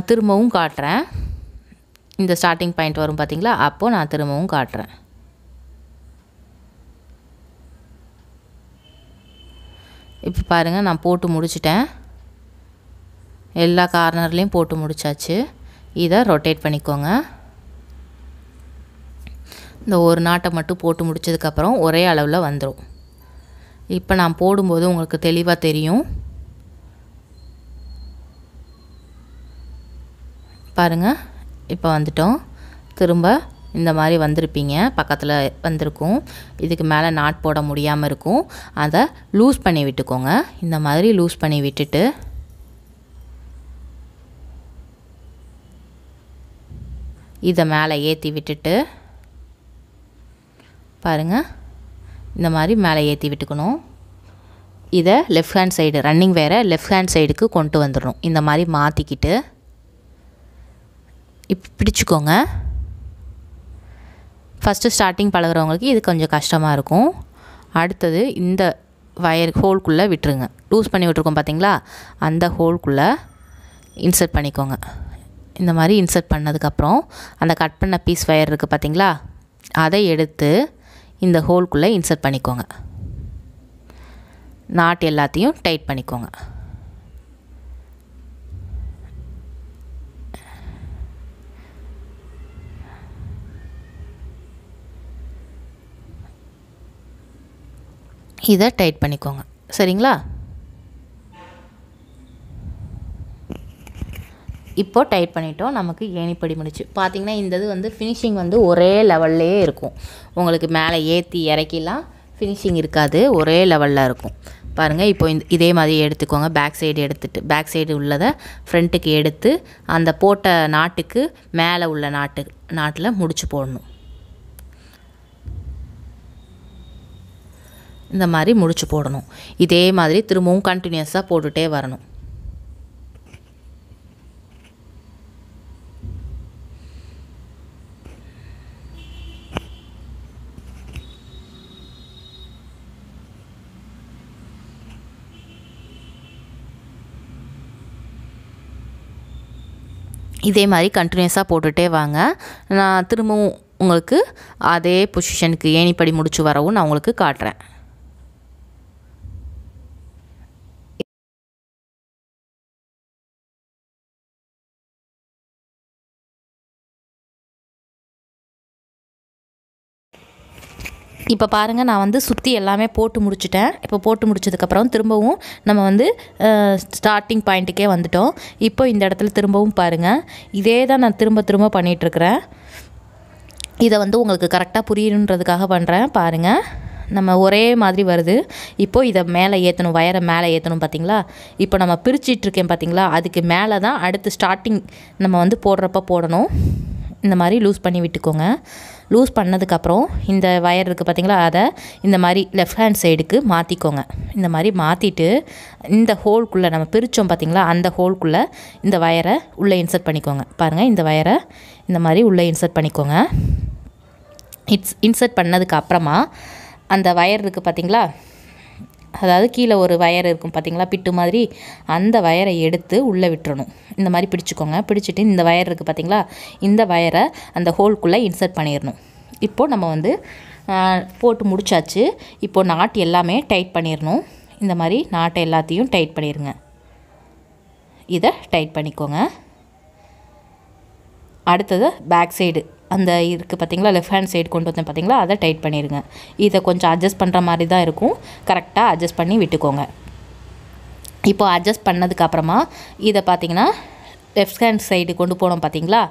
திரும்பவும் காட்டுறேன் இந்த ஸ்டார்டிங் பாயிண்ட் வரும் பார்த்தீங்களா அப்போது நான் திரும்பவும் காட்டுறேன் இப்போ பாருங்கள் நான் போட்டு முடிச்சிட்டேன் எல்லா கார்னர்லேயும் போட்டு முடித்தாச்சு இதை ரொட்டேட் பண்ணிக்கோங்க இந்த ஒரு நாட்டை மட்டும் போட்டு முடித்ததுக்கப்புறம் ஒரே அளவில் வந்துடும் இப்போ நான் போடும்போது உங்களுக்கு தெளிவாக தெரியும் பாருங்கள் இப்போ வந்துட்டோம் திரும்ப இந்த மாதிரி வந்திருப்பீங்க பக்கத்தில் வந்திருக்கும் இதுக்கு மேலே நாட் போட முடியாமல் இருக்கும் அதை லூஸ் பண்ணி விட்டுக்கோங்க இந்த மாதிரி லூஸ் பண்ணி விட்டுட்டு இதை மேலே ஏற்றி விட்டுட்டு பாருங்கள் இந்த மாதிரி மேலே ஏற்றி விட்டுக்கணும் இதை லெஃப்ட் ஹேண்ட் சைடு ரன்னிங் வேறு லெஃப்ட் ஹேண்ட் சைடுக்கு கொண்டு வந்துடணும் இந்த மாதிரி மாற்றிக்கிட்டு இப் பிடிச்சிக்கோங்க ஃபஸ்ட்டு ஸ்டார்டிங் பழகிறவங்களுக்கு இது கொஞ்சம் கஷ்டமாக இருக்கும் அடுத்தது இந்த வயர் ஹோல்குள்ளே விட்டுருங்க லூஸ் பண்ணி விட்ருக்கோம் பார்த்தீங்களா அந்த ஹோல்குள்ளே இன்சர்ட் பண்ணிக்கோங்க இந்த மாதிரி இன்சர்ட் பண்ணதுக்கப்புறம் அந்த கட் பண்ண பீஸ் வயர் இருக்குது பார்த்தீங்களா அதை எடுத்து இந்த ஹோல்குள்ளே இன்சர்ட் பண்ணிக்கோங்க நாட் எல்லாத்தையும் டைட் பண்ணிக்கோங்க இதை டைட் பண்ணிக்கோங்க சரிங்களா இப்போது டைட் பண்ணிட்டோம் நமக்கு ஏணிப்படி முடிச்சு பார்த்திங்கன்னா இந்த இது வந்து ஃபினிஷிங் வந்து ஒரே லெவல்லே இருக்கும் உங்களுக்கு மேலே ஏற்றி இறக்கிலாம் ஃபினிஷிங் இருக்காது ஒரே லெவலில் இருக்கும் பாருங்கள் இப்போ இந்த இதே மாதிரி எடுத்துக்கோங்க பேக் சைடு எடுத்துகிட்டு பேக் சைடு உள்ளதை ஃப்ரண்ட்டுக்கு எடுத்து அந்த போட்ட நாட்டுக்கு மேலே உள்ள நாட்டு நாட்டில் முடிச்சு போடணும் இந்த மாதிரி முடிச்சு போடணும் இதே மாதிரி திரும்பவும் கண்டினியூஸாக போட்டுகிட்டே வரணும் இதே மாதிரி கண்டினியூஸாக போட்டுகிட்டே வாங்க நான் திரும்பவும் உங்களுக்கு அதே பொசிஷனுக்கு ஏணிப்படி முடிச்சு வரவும் நான் உங்களுக்கு காட்டுறேன் இப்போ பாருங்கள் நான் வந்து சுற்றி எல்லாமே போட்டு முடிச்சிட்டேன் இப்போ போட்டு முடிச்சதுக்கப்புறம் திரும்பவும் நம்ம வந்து ஸ்டார்டிங் பாயிண்ட்டுக்கே வந்துட்டோம் இப்போ இந்த இடத்துல திரும்பவும் பாருங்கள் இதே தான் நான் திரும்ப திரும்ப பண்ணிகிட்ருக்குறேன் இதை வந்து உங்களுக்கு கரெக்டாக புரியணுன்றதுக்காக பண்ணுறேன் பாருங்கள் நம்ம ஒரே மாதிரி வருது இப்போது இதை மேலே ஏற்றணும் வயரை மேலே ஏற்றணும் பார்த்திங்களா இப்போ நம்ம பிரிச்சிட்ருக்கேன் பார்த்தீங்களா அதுக்கு மேலே தான் அடுத்து ஸ்டார்டிங் நம்ம வந்து போடுறப்ப போடணும் இந்த மாதிரி லூஸ் பண்ணி விட்டுக்கோங்க லூஸ் பண்ணதுக்கப்புறம் இந்த வயர் இருக்குது பார்த்திங்களா அதை இந்த மாதிரி லெஃப்ட் ஹேண்ட் சைடுக்கு மாற்றிக்கோங்க இந்த மாதிரி மாற்றிட்டு இந்த ஹோல்குள்ளே நம்ம பிரித்தோம் பார்த்திங்களா அந்த ஹோல்குள்ளே இந்த வயரை உள்ளே இன்சர்ட் பண்ணிக்கோங்க பாருங்கள் இந்த வயரை இந்த மாதிரி உள்ளே இன்சர்ட் பண்ணிக்கோங்க இட்ஸ் இன்சர்ட் பண்ணதுக்கு அப்புறமா அந்த வயர் இருக்குது பார்த்திங்களா அதாவது கீழே ஒரு வயர் இருக்கும் பார்த்திங்களா பிட்டு மாதிரி அந்த வயரை எடுத்து உள்ளே விட்டுறணும் இந்த மாதிரி பிடிச்சிக்கோங்க பிடிச்சிட்டு இந்த வயர் இருக்குது பார்த்திங்களா இந்த வயரை அந்த ஹோல்குள்ளே இன்சர்ட் பண்ணிடணும் இப்போது நம்ம வந்து போட்டு முடிச்சாச்சு இப்போது நாட் எல்லாமே டைட் பண்ணிடணும் இந்த மாதிரி நாட்டை எல்லாத்தையும் டைட் பண்ணிடுங்க இதை டைட் பண்ணிக்கோங்க அடுத்தது பேக் சைடு அந்த இருக்குது பார்த்தீங்களா லெஃப்ட் ஹேண்ட் சைடு கொண்டு வந்தேன் பார்த்தீங்களா அதை டைட் பண்ணிடுங்க இதை கொஞ்சம் அட்ஜஸ்ட் பண்ணுற மாதிரி தான் இருக்கும் கரெக்டாக அட்ஜஸ்ட் பண்ணி விட்டுக்கோங்க இப்போது அட்ஜஸ்ட் பண்ணதுக்கப்புறமா இதை பார்த்தீங்கன்னா லெஃப்ட் ஹேண்ட் சைடு கொண்டு போனோம் பார்த்தீங்களா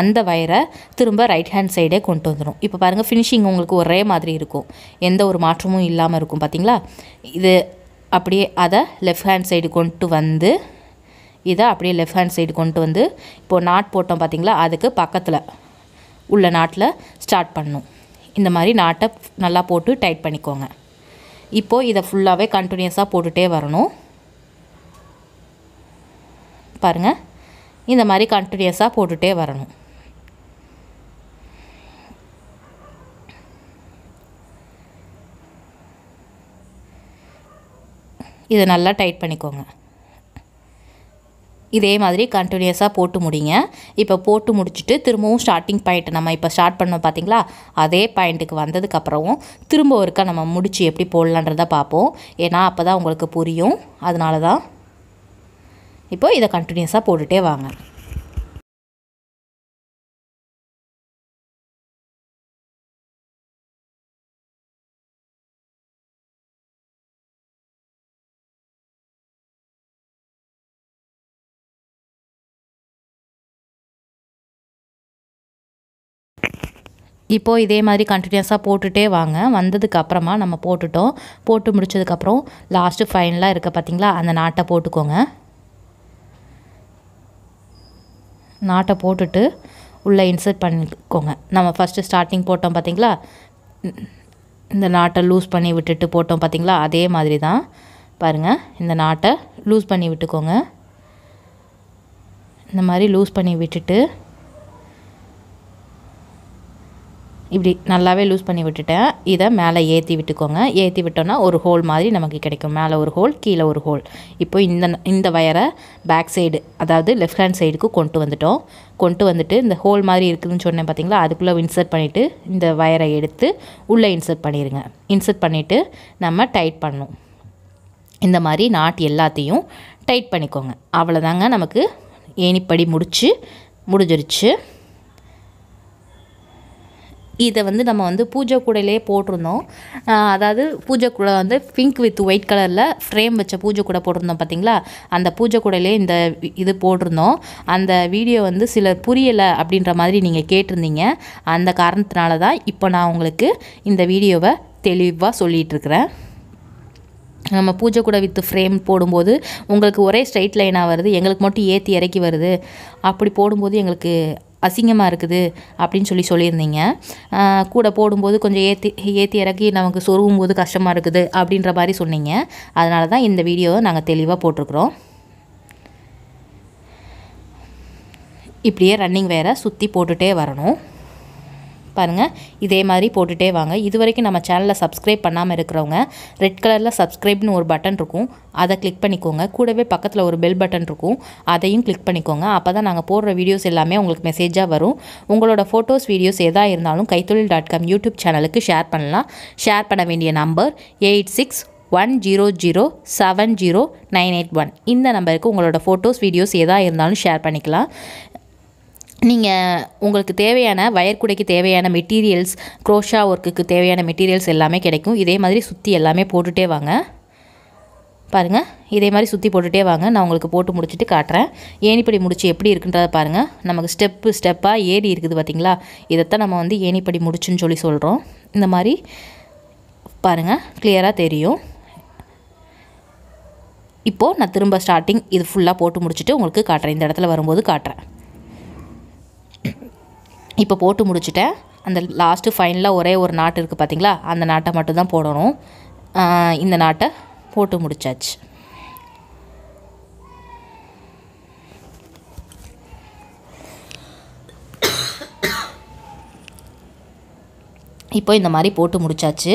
அந்த வயரை திரும்ப ரைட் ஹேண்ட் சைடே கொண்டு வந்துடும் இப்போ பாருங்கள் ஃபினிஷிங் உங்களுக்கு ஒரே மாதிரி இருக்கும் எந்த ஒரு மாற்றமும் இல்லாமல் இருக்கும் பார்த்தீங்களா இது அப்படியே அதை லெஃப்ட் ஹேண்ட் சைடு கொண்டு வந்து இதை அப்படியே லெஃப்ட் ஹேண்ட் சைடு கொண்டு வந்து இப்போது நாட் போட்டோம் பார்த்தீங்களா அதுக்கு பக்கத்தில் உள்ள நாட்டில் ஸ்டார்ட் பண்ணும் இந்த மாதிரி நாட்டை நல்லா போட்டு டைட் பண்ணிக்கோங்க இப்போது இதை ஃபுல்லாகவே கண்டினியூஸாக போட்டுகிட்டே வரணும் பாருங்கள் இந்த மாதிரி கண்டினியூஸாக போட்டுகிட்டே வரணும் இதை நல்லா டைட் பண்ணிக்கோங்க இதே மாதிரி கண்டினியூஸாக போட்டு முடிங்க இப்போ போட்டு முடிச்சுட்டு திரும்பவும் ஸ்டார்டிங் பாயிண்ட் நம்ம இப்போ ஸ்டார்ட் பண்ணோம் பார்த்தீங்களா அதே பாயிண்ட்டுக்கு வந்ததுக்கப்புறமும் திரும்ப ஒருக்கா நம்ம முடிச்சு எப்படி போடலான்றதை பார்ப்போம் ஏன்னா அப்போ தான் உங்களுக்கு புரியும் அதனால தான் இப்போது இதை கண்டினியூஸாக போட்டுகிட்டே வாங்க இப்போது இதே மாதிரி கண்டினியூஸாக போட்டுகிட்டே வாங்க வந்ததுக்கு அப்புறமா நம்ம போட்டுட்டோம் போட்டு முடிச்சதுக்கப்புறம் லாஸ்ட்டு ஃபைனலாக இருக்க பார்த்திங்களா அந்த நாட்டை போட்டுக்கோங்க நாட்டை போட்டுட்டு உள்ளே இன்சர்ட் பண்ணிக்கோங்க நம்ம ஃபஸ்ட்டு ஸ்டார்டிங் போட்டோம் பார்த்திங்களா இந்த நாட்டை லூஸ் பண்ணி விட்டுட்டு போட்டோம் பார்த்திங்களா அதே மாதிரி தான் பாருங்கள் இந்த நாட்டை லூஸ் பண்ணி விட்டுக்கோங்க இந்த மாதிரி லூஸ் பண்ணி விட்டுட்டு இப்படி நல்லாவே லூஸ் பண்ணி விட்டுட்டேன் இதை மேலே ஏற்றி விட்டுக்கோங்க ஏற்றி விட்டோன்னா ஒரு ஹோல் மாதிரி நமக்கு கிடைக்கும் மேலே ஒரு ஹோல் கீழே ஒரு ஹோல் இப்போ இந்த இந்த வயரை பேக் சைடு அதாவது லெஃப்ட் ஹேண்ட் சைடுக்கு கொண்டு வந்துட்டோம் கொண்டு வந்துட்டு இந்த ஹோல் மாதிரி இருக்குதுன்னு சொன்னேன் பார்த்தீங்களா அதுக்குள்ளே இன்சர்ட் பண்ணிவிட்டு இந்த வயரை எடுத்து உள்ளே இன்சர்ட் பண்ணிடுங்க இன்சர்ட் பண்ணிவிட்டு நம்ம டைட் பண்ணணும் இந்த மாதிரி நாட் எல்லாத்தையும் டைட் பண்ணிக்கோங்க அவ்வளோதாங்க நமக்கு ஏனிப்படி முடித்து முடிஞ்சிருச்சு இதை வந்து நம்ம வந்து பூஜை கூடையிலே போட்டிருந்தோம் அதாவது பூஜை கூடை வந்து பிங்க் வித் ஒயிட் கலரில் ஃப்ரேம் வச்ச பூஜை கூடை போட்டிருந்தோம் பார்த்தீங்களா அந்த பூஜை கூடையிலே இந்த இது போட்டிருந்தோம் அந்த வீடியோ வந்து சிலர் புரியலை அப்படின்ற மாதிரி நீங்கள் கேட்டிருந்தீங்க அந்த காரணத்தினால தான் இப்போ நான் உங்களுக்கு இந்த வீடியோவை தெளிவாக சொல்லிகிட்ருக்கிறேன் நம்ம பூஜை கூட வித்து ஃப்ரேம் போடும்போது உங்களுக்கு ஒரே ஸ்ட்ரைட் லைனாக வருது எங்களுக்கு மட்டும் ஏற்றி இறக்கி வருது அப்படி போடும்போது எங்களுக்கு அசிங்கமாக இருக்குது அப்படின்னு சொல்லி சொல்லியிருந்தீங்க கூட போடும்போது கொஞ்சம் ஏற்றி ஏற்றி இறக்கி நமக்கு சொருவும் போது கஷ்டமாக இருக்குது அப்படின்ற மாதிரி சொன்னீங்க அதனால தான் இந்த வீடியோவை நாங்கள் தெளிவாக போட்டிருக்குறோம் இப்படியே ரன்னிங் வேறு சுற்றி போட்டுகிட்டே வரணும் பாருங்கள் இதே மாதிரி போட்டுகிட்டே வாங்க இது வரைக்கும் நம்ம சேனலில் சப்ஸ்கிரைப் பண்ணாமல் இருக்கிறவங்க ரெட் கலரில் சப்ஸ்கிரைப்னு ஒரு பட்டன் இருக்கும் அதை கிளிக் பண்ணிக்கோங்க கூடவே பக்கத்தில் ஒரு பெல் பட்டன் இருக்கும் அதையும் கிளிக் பண்ணிக்கோங்க அப்போ தான் நாங்கள் போடுற வீடியோஸ் எல்லாமே உங்களுக்கு மெசேஜாக வரும் உங்களோட ஃபோட்டோஸ் வீடியோஸ் எதாக இருந்தாலும் கைத்தொழில் டாட் காம் யூடியூப் சேனலுக்கு ஷேர் பண்ணலாம் ஷேர் பண்ண வேண்டிய number eight six one zero zero seven zero nine eight one இந்த நம்பருக்கு உங்களோட ஃபோட்டோஸ் வீடியோஸ் எதாக இருந்தாலும் ஷேர் பண்ணிக்கலாம் நீங்கள் உங்களுக்கு தேவையான வயர்குடைக்கு தேவையான மெட்டீரியல்ஸ் க்ரோஷா ஒர்க்குக்கு தேவையான மெட்டீரியல்ஸ் எல்லாமே கிடைக்கும் இதே மாதிரி சுற்றி எல்லாமே போட்டுகிட்டே வாங்க பாருங்கள் இதே மாதிரி சுற்றி போட்டுகிட்டே வாங்க நான் உங்களுக்கு போட்டு முடிச்சுட்டு காட்டுறேன் ஏணிப்படி முடிச்சு எப்படி இருக்குன்றதை பாருங்கள் நமக்கு ஸ்டெப்பு ஸ்டெப்பாக ஏறி இருக்குது பார்த்திங்களா இதைத்தான் நம்ம வந்து ஏணிப்படி முடிச்சுன்னு சொல்லி சொல்கிறோம் இந்த மாதிரி பாருங்கள் கிளியராக தெரியும் இப்போது நான் திரும்ப ஸ்டார்டிங் இது ஃபுல்லாக போட்டு முடிச்சுட்டு உங்களுக்கு காட்டுறேன் இந்த இடத்துல வரும்போது காட்டுறேன் இப்போ போட்டு முடிச்சுட்டேன் அந்த லாஸ்ட்டு ஃபைனலாக ஒரே ஒரு நாட்டு இருக்குது பார்த்திங்களா அந்த நாட்டை மட்டும்தான் போடணும் இந்த நாட்டை போட்டு முடித்தாச்சு இப்போ இந்த மாதிரி போட்டு முடித்தாச்சு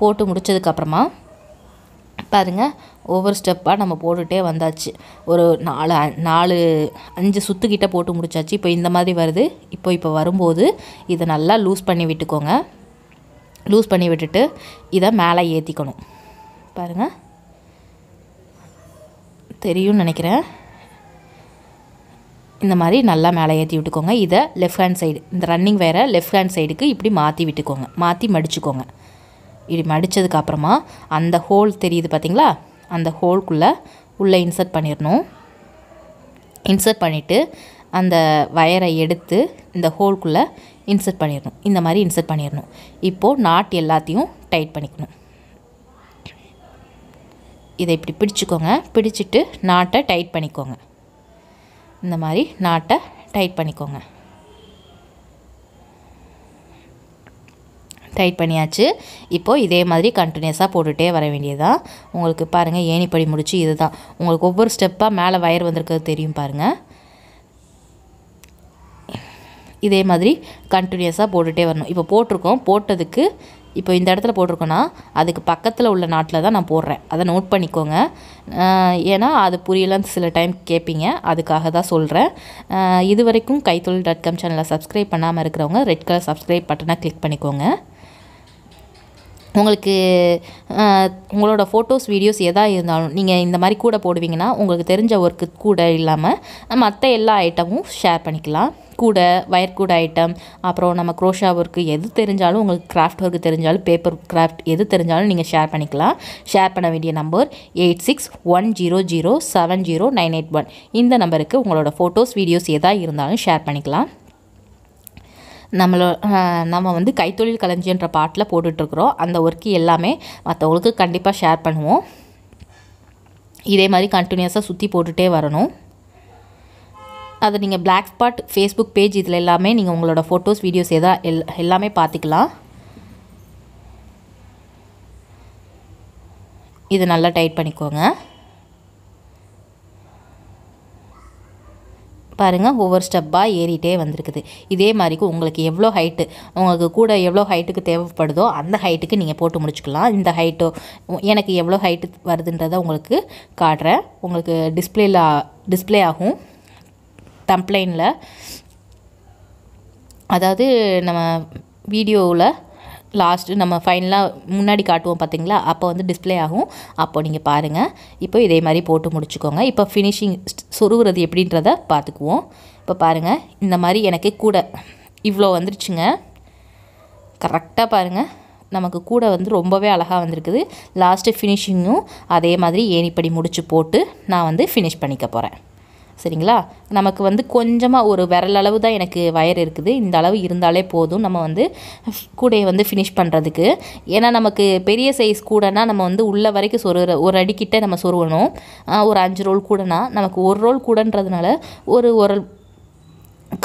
போட்டு முடித்ததுக்கப்புறமா பாருங்கள் ஒவ்வொரு ஸ்டெப்பாக நம்ம போட்டுகிட்டே வந்தாச்சு ஒரு நாலு நாலு அஞ்சு சுற்றுக்கிட்ட போட்டு முடிச்சாச்சு இப்போ இந்த மாதிரி வருது இப்போ இப்போ வரும்போது இதை நல்லா லூஸ் பண்ணி விட்டுக்கோங்க லூஸ் பண்ணி விட்டுட்டு இதை மேலே ஏற்றிக்கணும் பாருங்கள் தெரியும்னு நினைக்கிறேன் இந்த மாதிரி நல்லா மேலே ஏற்றி விட்டுக்கோங்க இதை லெஃப்ட் ஹேண்ட் சைடு இந்த ரன்னிங் வேறு லெஃப்ட் ஹேண்ட் சைடுக்கு இப்படி மாற்றி விட்டுக்கோங்க மாற்றி மடிச்சுக்கோங்க இப்படி மடித்ததுக்கப்புறமா அந்த ஹோல் தெரியுது பார்த்தீங்களா அந்த ஹோல்குள்ளே உள்ளே இன்சர்ட் பண்ணிடணும் இன்சர்ட் பண்ணிவிட்டு அந்த வயரை எடுத்து இந்த ஹோல்குள்ளே இன்சர்ட் பண்ணிடணும் இந்த மாதிரி இன்சர்ட் பண்ணிடணும் இப்போது நாட் எல்லாத்தையும் டைட் பண்ணிக்கணும் இதை இப்படி பிடிச்சிக்கோங்க பிடிச்சிட்டு நாட்டை டைட் பண்ணிக்கோங்க இந்த மாதிரி நாட்டை டைட் பண்ணிக்கோங்க டைட் பண்ணியாச்சு இப்போது இதே மாதிரி கண்டினியூஸாக போட்டுகிட்டே வர வேண்டியதுதான் உங்களுக்கு பாருங்கள் ஏணிப்படி முடிச்சு இது தான் உங்களுக்கு ஒவ்வொரு ஸ்டெப்பாக மேலே வயர் வந்திருக்கிறது தெரியும் பாருங்கள் இதே மாதிரி கண்டினியூஸாக போட்டுகிட்டே வரணும் இப்போ போட்டிருக்கோம் போட்டதுக்கு இப்போ இந்த இடத்துல போட்டிருக்கோன்னா அதுக்கு பக்கத்தில் உள்ள நாட்டில் தான் நான் போடுறேன் அதை நோட் பண்ணிக்கோங்க ஏன்னா அது புரியலன்னு சில டைம் கேட்பீங்க அதுக்காக தான் சொல்கிறேன் இது வரைக்கும் கைத்தொழில் டாட் காம் சேனலை சப்ஸ்கிரைப் பண்ணாமல் இருக்கிறவங்க ரெட் கலர் சப்ஸ்கிரைப் பட்டனை கிளிக் பண்ணிக்கோங்க உங்களுக்கு உங்களோட ஃபோட்டோஸ் வீடியோஸ் எதாக இருந்தாலும் நீங்கள் இந்த மாதிரி கூட போடுவீங்கன்னா உங்களுக்கு தெரிஞ்ச ஒர்க்கு கூட இல்லாமல் மற்ற எல்லா ஐட்டமும் ஷேர் பண்ணிக்கலாம் கூட வயர் ஐட்டம் அப்புறம் நம்ம குரோஷா ஒர்க்கு எது தெரிஞ்சாலும் உங்களுக்கு கிராஃப்ட் ஒர்க்கு தெரிஞ்சாலும் பேப்பர் கிராஃப்ட் எது தெரிஞ்சாலும் நீங்கள் ஷேர் பண்ணிக்கலாம் ஷேர் பண்ண வேண்டிய number eight six one zero zero seven zero nine eight one இந்த நம்பருக்கு உங்களோட ஃபோட்டோஸ் வீடியோஸ் எதாக இருந்தாலும் ஷேர் பண்ணிக்கலாம் நம்மளோ நம்ம வந்து கைத்தொழில் களஞ்சின்ற பாட்டில் போட்டுட்ருக்குறோம் அந்த ஒர்க்கு எல்லாமே மற்றவங்களுக்கு கண்டிப்பாக ஷேர் பண்ணுவோம் இதே மாதிரி கண்டினியூஸாக சுற்றி போட்டுகிட்டே வரணும் அதை நீங்கள் பிளாக் ஸ்பாட் ஃபேஸ்புக் பேஜ் இதில் எல்லாமே நீங்கள் உங்களோட ஃபோட்டோஸ் வீடியோஸ் எதா எல் எல்லாமே பார்த்துக்கலாம் இது நல்லா டைட் பண்ணிக்கோங்க பாருங்கள் ஒவ்வொரு ஸ்டெப்பாக ஏறிட்டே வந்திருக்குது இதே மாதிரிக்கு உங்களுக்கு எவ்வளோ ஹைட்டு உங்களுக்கு கூட எவ்வளோ ஹைட்டுக்கு தேவைப்படுதோ அந்த ஹைட்டுக்கு நீங்கள் போட்டு முடிச்சுக்கலாம் இந்த ஹைட்டோ எனக்கு எவ்வளோ ஹைட்டு வருதுன்றதை உங்களுக்கு காட்டுறேன் உங்களுக்கு டிஸ்பிளேல டிஸ்பிளே ஆகும் தம்ப்ளைனில் அதாவது நம்ம வீடியோவில் லாஸ்ட்டு நம்ம ஃபைனலாக முன்னாடி காட்டுவோம் பார்த்தீங்களா அப்போ வந்து டிஸ்பிளே ஆகும் அப்போ நீங்கள் பாருங்கள் இப்போ இதே மாதிரி போட்டு முடிச்சுக்கோங்க இப்போ ஃபினிஷிங் சொருகிறது எப்படின்றத பார்த்துக்குவோம் இப்போ பாருங்கள் இந்த மாதிரி எனக்கு கூட இவ்வளோ வந்துருச்சுங்க கரெக்டாக பாருங்கள் நமக்கு கூட வந்து ரொம்பவே அழகாக வந்திருக்குது லாஸ்ட்டு ஃபினிஷிங்கும் அதே மாதிரி ஏணிப்படி முடித்து போட்டு நான் வந்து ஃபினிஷ் பண்ணிக்க போகிறேன் சரிங்களா நமக்கு வந்து கொஞ்சமாக ஒரு விரல் அளவு தான் எனக்கு வயர் இருக்குது இந்த அளவு இருந்தாலே போதும் நம்ம வந்து கூடையை வந்து ஃபினிஷ் பண்ணுறதுக்கு ஏன்னா நமக்கு பெரிய சைஸ் கூடனா நம்ம வந்து உள்ள வரைக்கும் சொரு ஒரு அடிக்கிட்ட நம்ம சொருவணும் ஒரு அஞ்சு ரோல் கூடனா நமக்கு ஒரு ரோல் கூடன்றதுனால ஒரு ஒரு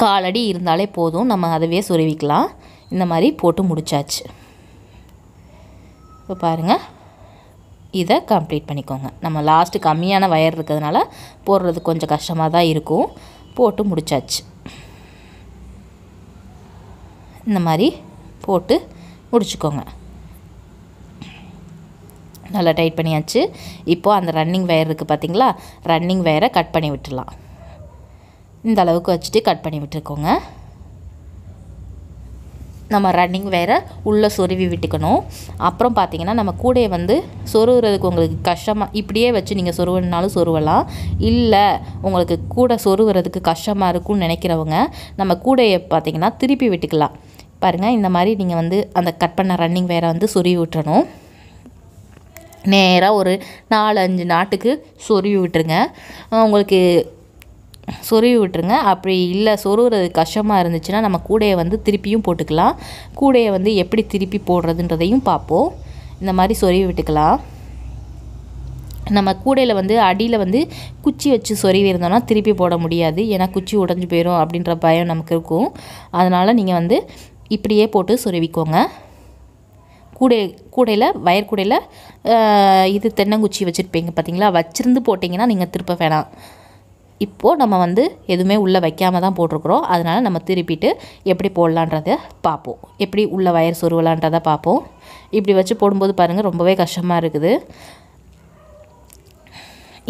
காலடி இருந்தாலே போதும் நம்ம அதவே சொருவிக்கலாம் இந்த மாதிரி போட்டு முடிச்சாச்சு இப்போ பாருங்கள் இதை கம்ப்ளீட் பண்ணிக்கோங்க நம்ம லாஸ்ட்டு கம்மியான வயர் இருக்கிறதுனால போடுறது கொஞ்சம் கஷ்டமாக தான் இருக்கும் போட்டு முடித்தாச்சு இந்த மாதிரி போட்டு முடிச்சுக்கோங்க நல்லா டைட் பண்ணியாச்சு இப்போது அந்த ரன்னிங் வயர் இருக்குது பார்த்திங்களா ரன்னிங் வயரை கட் பண்ணி விட்டுடலாம் இந்த அளவுக்கு வச்சுட்டு கட் பண்ணி விட்டுருக்கோங்க நம்ம ரன்னிங் வேறு உள்ளே சொருவி விட்டுக்கணும் அப்புறம் பார்த்திங்கன்னா நம்ம கூடையை வந்து சொருகிறதுக்கு உங்களுக்கு கஷ்டமாக இப்படியே வச்சு நீங்கள் சொருவனாலும் சொருவலாம் இல்லை உங்களுக்கு கூடை சொருகிறதுக்கு கஷ்டமாக இருக்கும்னு நினைக்கிறவங்க நம்ம கூடையை பார்த்திங்கன்னா திருப்பி விட்டுக்கலாம் பாருங்கள் இந்த மாதிரி நீங்கள் வந்து அந்த கட் பண்ண ரன்னிங் வேறு வந்து சொருவி விட்டுறணும் நேராக ஒரு நாலு அஞ்சு நாட்டுக்கு சொருவி விட்டுருங்க உங்களுக்கு சொருவி விட்டுருங்க அப்படி இல்லை சொருகிறது கஷ்டமாக இருந்துச்சுன்னா நம்ம கூடையை வந்து திருப்பியும் போட்டுக்கலாம் கூடையை வந்து எப்படி திருப்பி போடுறதுன்றதையும் பார்ப்போம் இந்த மாதிரி சொருவி விட்டுக்கலாம் நம்ம கூடையில் வந்து அடியில் வந்து குச்சி வச்சு சொருவி இருந்தோம்னா திருப்பி போட முடியாது ஏன்னா குச்சி உடஞ்சி போயிடும் அப்படின்ற பயம் நமக்கு இருக்கும் அதனால் நீங்கள் வந்து இப்படியே போட்டு சொருவிக்கோங்க கூடை கூடையில் வயர் கூடையில் இது தென்னங்குச்சி வச்சுருப்பீங்க பார்த்தீங்களா வச்சுருந்து போட்டிங்கன்னா நீங்கள் திருப்ப வேணாம் இப்போது நம்ம வந்து எதுவுமே உள்ளே வைக்காமல் தான் போட்டிருக்குறோம் அதனால் நம்ம திருப்பிட்டு எப்படி போடலான்றத பார்ப்போம் எப்படி உள்ளே வயர் சொருவலான்றதை பார்ப்போம் இப்படி வச்சு போடும்போது பாருங்கள் ரொம்பவே கஷ்டமாக இருக்குது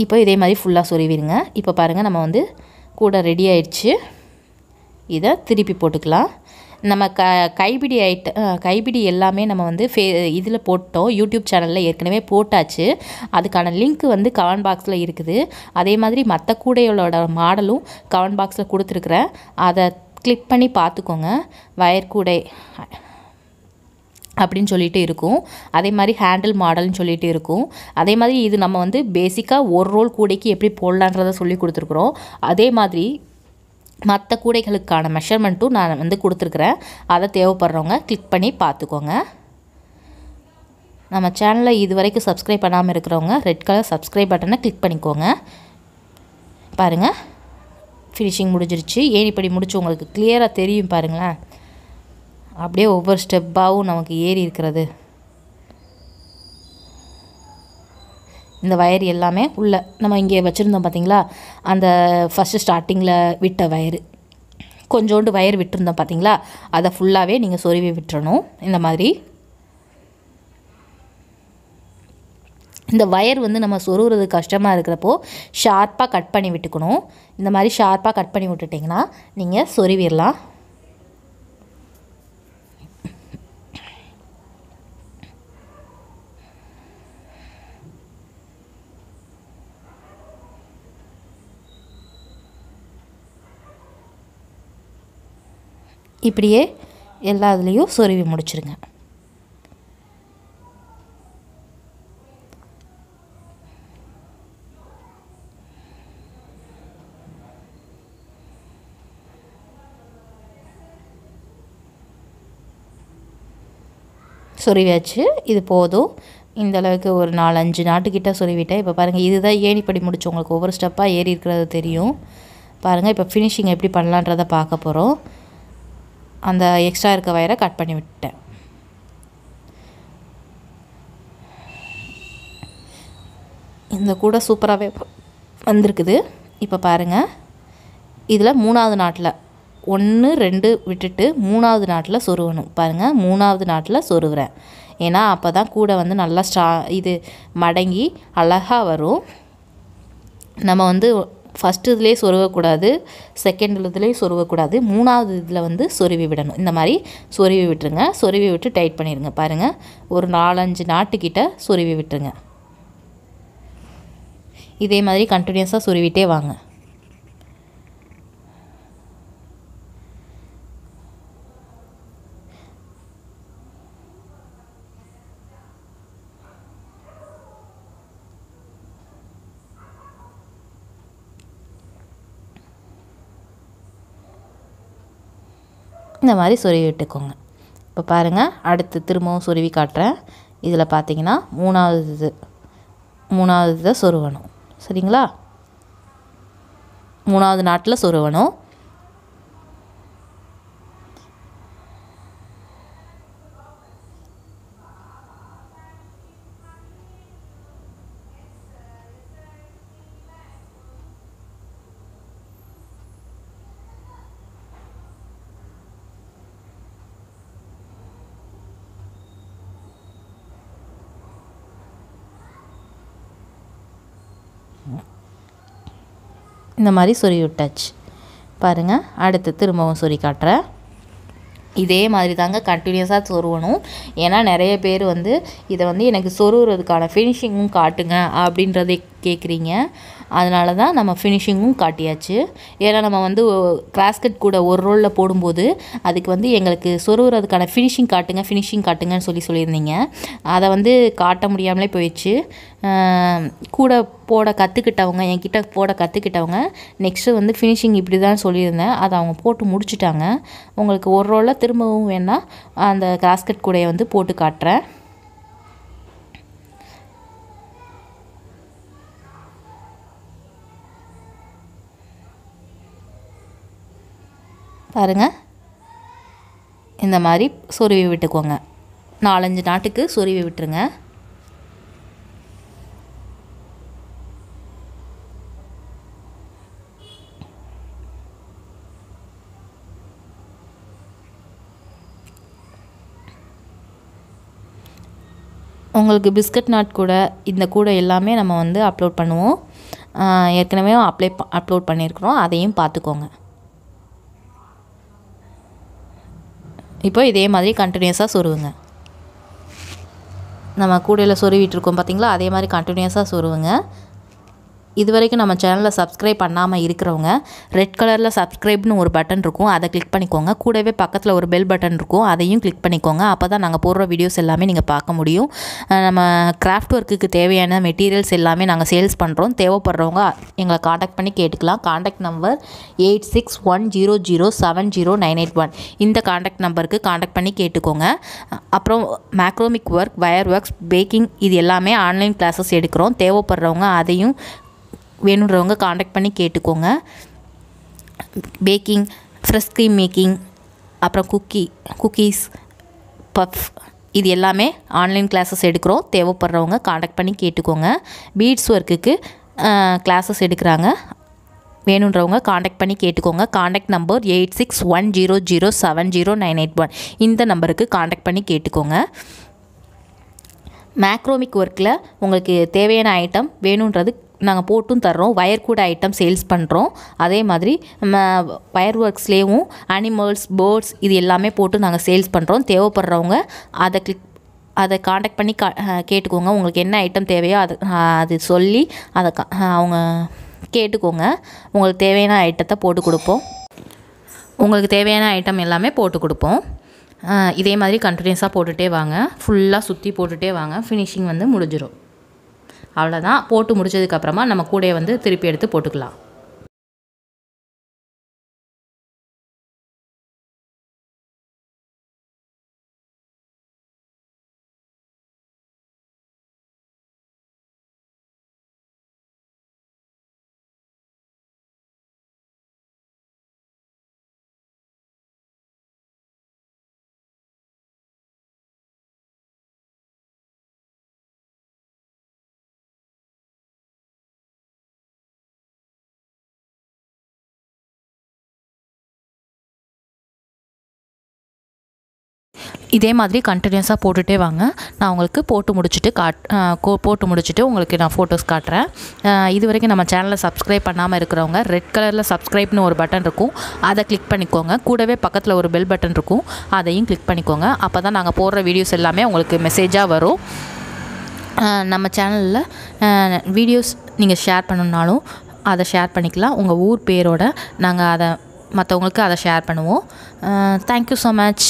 இப்போ இதே மாதிரி ஃபுல்லாக சொருவிடுங்க இப்போ பாருங்கள் நம்ம வந்து கூட ரெடி ஆயிடுச்சு இதை திருப்பி போட்டுக்கலாம் நம்ம க கைபிடி ஐட்ட கைபிடி எல்லாமே நம்ம வந்து ஃபே இதில் போட்டோம் யூடியூப் சேனலில் ஏற்கனவே போட்டாச்சு அதுக்கான லிங்க் வந்து கமெண்ட் பாக்ஸில் இருக்குது அதே மாதிரி மற்ற கூடையோட மாடலும் கமெண்ட் பாக்ஸில் கொடுத்துருக்குறேன் அதை கிளிக் பண்ணி பார்த்துக்கோங்க வயர் கூடை அப்படின்னு சொல்லிட்டு இருக்கும் அதே மாதிரி ஹேண்டில் மாடல்னு சொல்லிட்டு இருக்கும் அதே மாதிரி இது நம்ம வந்து பேசிக்காக ஒரு ரோல் கூடைக்கு எப்படி போடலான்றதை சொல்லி கொடுத்துருக்குறோம் அதே மாதிரி மற்ற கூடைகளுக்கான மெஷர்மெண்ட்டும் நான் வந்து கொடுத்துருக்குறேன் அதை தேவைப்படுறவங்க கிளிக் பண்ணி பார்த்துக்கோங்க நம்ம சேனலை இது வரைக்கும் சப்ஸ்கிரைப் பண்ணாமல் இருக்கிறவங்க ரெட் கலர் சப்ஸ்கிரைப் பட்டனை கிளிக் பண்ணிக்கோங்க பாருங்கள் ஃபினிஷிங் முடிஞ்சிருச்சு ஏணிப்படி முடிச்சு உங்களுக்கு கிளியராக தெரியும் பாருங்களேன் அப்படியே ஒவ்வொரு ஸ்டெப்பாகவும் நமக்கு ஏறி இருக்கிறது இந்த வயர் எல்லாமே உள்ளே நம்ம இங்கே வச்சுருந்தோம் பார்த்திங்களா அந்த ஃபஸ்ட்டு ஸ்டார்டிங்கில் விட்ட வயரு கொஞ்சோண்டு வயர் விட்டுருந்தோம் பார்த்தீங்களா அதை ஃபுல்லாகவே நீங்கள் சொருவி விட்டுறணும் இந்த மாதிரி இந்த ஒயர் வந்து நம்ம சொருகிறது கஷ்டமாக இருக்கிறப்போ ஷார்ப்பாக கட் பண்ணி விட்டுக்கணும் இந்த மாதிரி ஷார்ப்பாக கட் பண்ணி விட்டுட்டிங்கன்னா நீங்கள் சொருவிடலாம் இப்படியே எல்லா இதுலேயும் சொருவி முடிச்சிருங்க சொருவியாச்சு இது போதும் இந்த அளவுக்கு ஒரு நாலஞ்சு நாட்டுக்கிட்ட சொருவிட்டேன் இப்போ பாருங்கள் இதுதான் ஏணிப்படி முடிச்சு உங்களுக்கு ஒவ்வொரு ஸ்டெப்பாக ஏறி இருக்கிறது தெரியும் பாருங்கள் இப்போ ஃபினிஷிங் எப்படி பண்ணலான்றதை பார்க்க போகிறோம் அந்த எக்ஸ்ட்ரா இருக்க வயரை கட் பண்ணி விட்டேன் இந்த கூடை சூப்பராகவே வந்திருக்குது இப்போ பாருங்கள் இதில் மூணாவது நாட்டில் ஒன்று ரெண்டு விட்டுட்டு மூணாவது நாட்டில் சொருவணும் பாருங்கள் மூணாவது நாட்டில் சொருகிறேன் ஏன்னா அப்போ தான் கூடை வந்து நல்லா ஸ்ட்ரா இது மடங்கி அழகாக வரும் நம்ம வந்து ஃபஸ்ட்டு இதுலேயே சொருவக்கூடாது செகண்ட் இதுலேயும் சொருவக்கூடாது மூணாவது இதில் வந்து சொருவி விடணும் இந்த மாதிரி சொருவி விட்டுருங்க சொருவி விட்டு டைட் பண்ணிடுங்க பாருங்கள் ஒரு நாலஞ்சு நாட்டுக்கிட்ட சொருவி விட்டுருங்க இதே மாதிரி கண்டினியூஸாக சொருவிட்டே வாங்க இந்த மாதிரி சொருவி விட்டுக்கோங்க இப்போ பாருங்கள் அடுத்து திரும்பவும் சொருவி காட்டுறேன் இதில் பார்த்தீங்கன்னா மூணாவது இது மூணாவது தான் சொருவணும் சரிங்களா மூணாவது நாட்டில் சொருவணும் இந்த மாதிரி சொறி விட்டாச்சு பாருங்கள் அடுத்து திரும்பவும் சொறி காட்டுறேன் இதே மாதிரி தாங்க கண்டினியூஸாக சொருவணும் ஏன்னா நிறைய பேர் வந்து இதை வந்து எனக்கு சொருகிறதுக்கான ஃபினிஷிங்கும் காட்டுங்க அப்படின்றதை கேட்குறீங்க அதனால தான் நம்ம ஃபினிஷிங்கும் காட்டியாச்சு ஏன்னா நம்ம வந்து கிராஸ்கட் கூட ஒரு ரோலில் போடும்போது அதுக்கு வந்து எங்களுக்கு சொருகிறதுக்கான ஃபினிஷிங் காட்டுங்க ஃபினிஷிங் காட்டுங்கன்னு சொல்லி சொல்லியிருந்தீங்க அதை வந்து காட்ட முடியாமலே போயிடுச்சு கூட போட கற்றுக்கிட்டவங்க என்கிட்ட போட கற்றுக்கிட்டவங்க நெக்ஸ்ட்டு வந்து ஃபினிஷிங் இப்படி தான் சொல்லியிருந்தேன் அதை அவங்க போட்டு முடிச்சுட்டாங்க உங்களுக்கு ஒரு ரோலில் திரும்பவும் வேணால் அந்த கிராஸ்கட் கூடையை வந்து போட்டு காட்டுறேன் பாருங்கள் இந்த மாதிரி சொருவி விட்டுக்கோங்க நாலஞ்சு நாட்டுக்கு சொருவி விட்டுருங்க உங்களுக்கு பிஸ்கட் நாட் கூட இந்த கூட எல்லாமே நம்ம வந்து அப்லோட் பண்ணுவோம் ஏற்கனவே அப்ளை அப்லோட் பண்ணியிருக்கிறோம் அதையும் பார்த்துக்கோங்க இப்போ இதே மாதிரி கண்டினியூஸாக சொருவுங்க நம்ம கூடையில் சொருவிட்டுருக்கோம் பார்த்திங்களா அதே மாதிரி கண்டினியூஸாக சொருவுங்க இது வரைக்கும் நம்ம சேனலில் சப்ஸ்கிரைப் பண்ணாமல் இருக்கிறவங்க ரெட் கலரில் சப்ஸ்கிரைப்னு ஒரு பட்டன் இருக்கும் அதை கிளிக் பண்ணிக்கோங்க கூடவே பக்கத்தில் ஒரு பெல் பட்டன் இருக்கும் அதையும் கிளிக் பண்ணிக்கோங்க அப்போ தான் நாங்கள் போடுற வீடியோஸ் எல்லாமே நீங்கள் பார்க்க முடியும் நம்ம கிராஃப்ட் ஒர்க்குக்கு தேவையான மெட்டீரியல்ஸ் எல்லாமே நாங்கள் சேல்ஸ் பண்ணுறோம் தேவைப்படுறவங்க எங்களை காண்டாக்ட் பண்ணி கேட்டுக்கலாம் contact number eight six one zero zero seven zero nine eight one இந்த காண்டாக்ட் நம்பருக்கு காண்டாக்ட் பண்ணி கேட்டுக்கோங்க அப்புறம் macrame work wire works packing இது எல்லாமே ஆன்லைன் கிளாஸஸ் எடுக்கிறோம் தேவைப்படுறவங்க அதையும் வேணுன்றவங்க காண்டாக்ட் பண்ணி கேட்டுக்கோங்க பேக்கிங் ஃப்ரெஷ் க்ரீம் மேக்கிங் அப்புறம் குக்கி குக்கீஸ் பஃப் இது எல்லாமே ஆன்லைன் கிளாஸஸ் எடுக்கிறோம் தேவைப்படுறவங்க காண்டாக்ட் பண்ணி கேட்டுக்கோங்க பீட்ஸ் ஒர்க்குக்கு கிளாஸஸ் எடுக்கிறாங்க வேணுன்றவங்க காண்டாக்ட் பண்ணி கேட்டுக்கோங்க contact number eight six one zero zero seven zero nine eight one இந்த நம்பருக்கு காண்டாக்ட் பண்ணி கேட்டுக்கோங்க மேக்ரோமிக் ஒர்க்கில் உங்களுக்கு தேவையான ஐட்டம் வேணுன்றது நாங்கள் போட்டும் தர்றோம் ஒயர் கூட ஐட்டம் சேல்ஸ் பண்ணுறோம் அதே மாதிரி ஒயர் ஒர்க்ஸ்லேயும் அனிமல்ஸ் பேர்ட்ஸ் இது எல்லாமே போட்டு நாங்கள் சேல்ஸ் பண்ணுறோம் தேவைப்படுறவங்க அதை கிளிக் அதை காண்டாக்ட் பண்ணி கா கேட்டுக்கோங்க உங்களுக்கு என்ன ஐட்டம் தேவையோ அது அது சொல்லி அதை அவங்க கேட்டுக்கோங்க உங்களுக்கு தேவையான ஐட்டத்தை போட்டு கொடுப்போம் உங்களுக்கு தேவையான ஐட்டம் எல்லாமே போட்டு கொடுப்போம் இதே மாதிரி கண்டினியூஸாக போட்டுகிட்டே வாங்க ஃபுல்லாக சுற்றி போட்டுகிட்டே வாங்க ஃபினிஷிங் வந்து முடிஞ்சிடும் அவ்வளோதான் போட்டு முடிச்சதுக்கப்புறமா நம்ம கூடையை வந்து திருப்பி எடுத்து போட்டுக்கலாம் இதே மாதிரி கண்டினியூஸாக போட்டுகிட்டே வாங்க நான் உங்களுக்கு போட்டு முடிச்சுட்டு காட் போட்டு முடிச்சுட்டு உங்களுக்கு நான் ஃபோட்டோஸ் காட்டுறேன் இது வரைக்கும் நம்ம சேனலை சப்ஸ்கிரைப் பண்ணாமல் இருக்கிறவங்க ரெட் கலரில் சப்ஸ்கிரைப்னு ஒரு பட்டன் இருக்கும் அதை கிளிக் பண்ணிக்கோங்க கூடவே பக்கத்தில் ஒரு பெல் பட்டன் இருக்கும் அதையும் கிளிக் பண்ணிக்கோங்க அப்போ தான் நாங்கள் போடுற வீடியோஸ் எல்லாமே உங்களுக்கு மெசேஜாக வரும் நம்ம சேனலில் வீடியோஸ் நீங்கள் ஷேர் பண்ணணுன்னாலும் அதை ஷேர் பண்ணிக்கலாம் உங்கள் ஊர் பேரோட நாங்கள் அதை மற்றவங்களுக்கு அதை ஷேர் பண்ணுவோம் தேங்க்யூ ஸோ மச்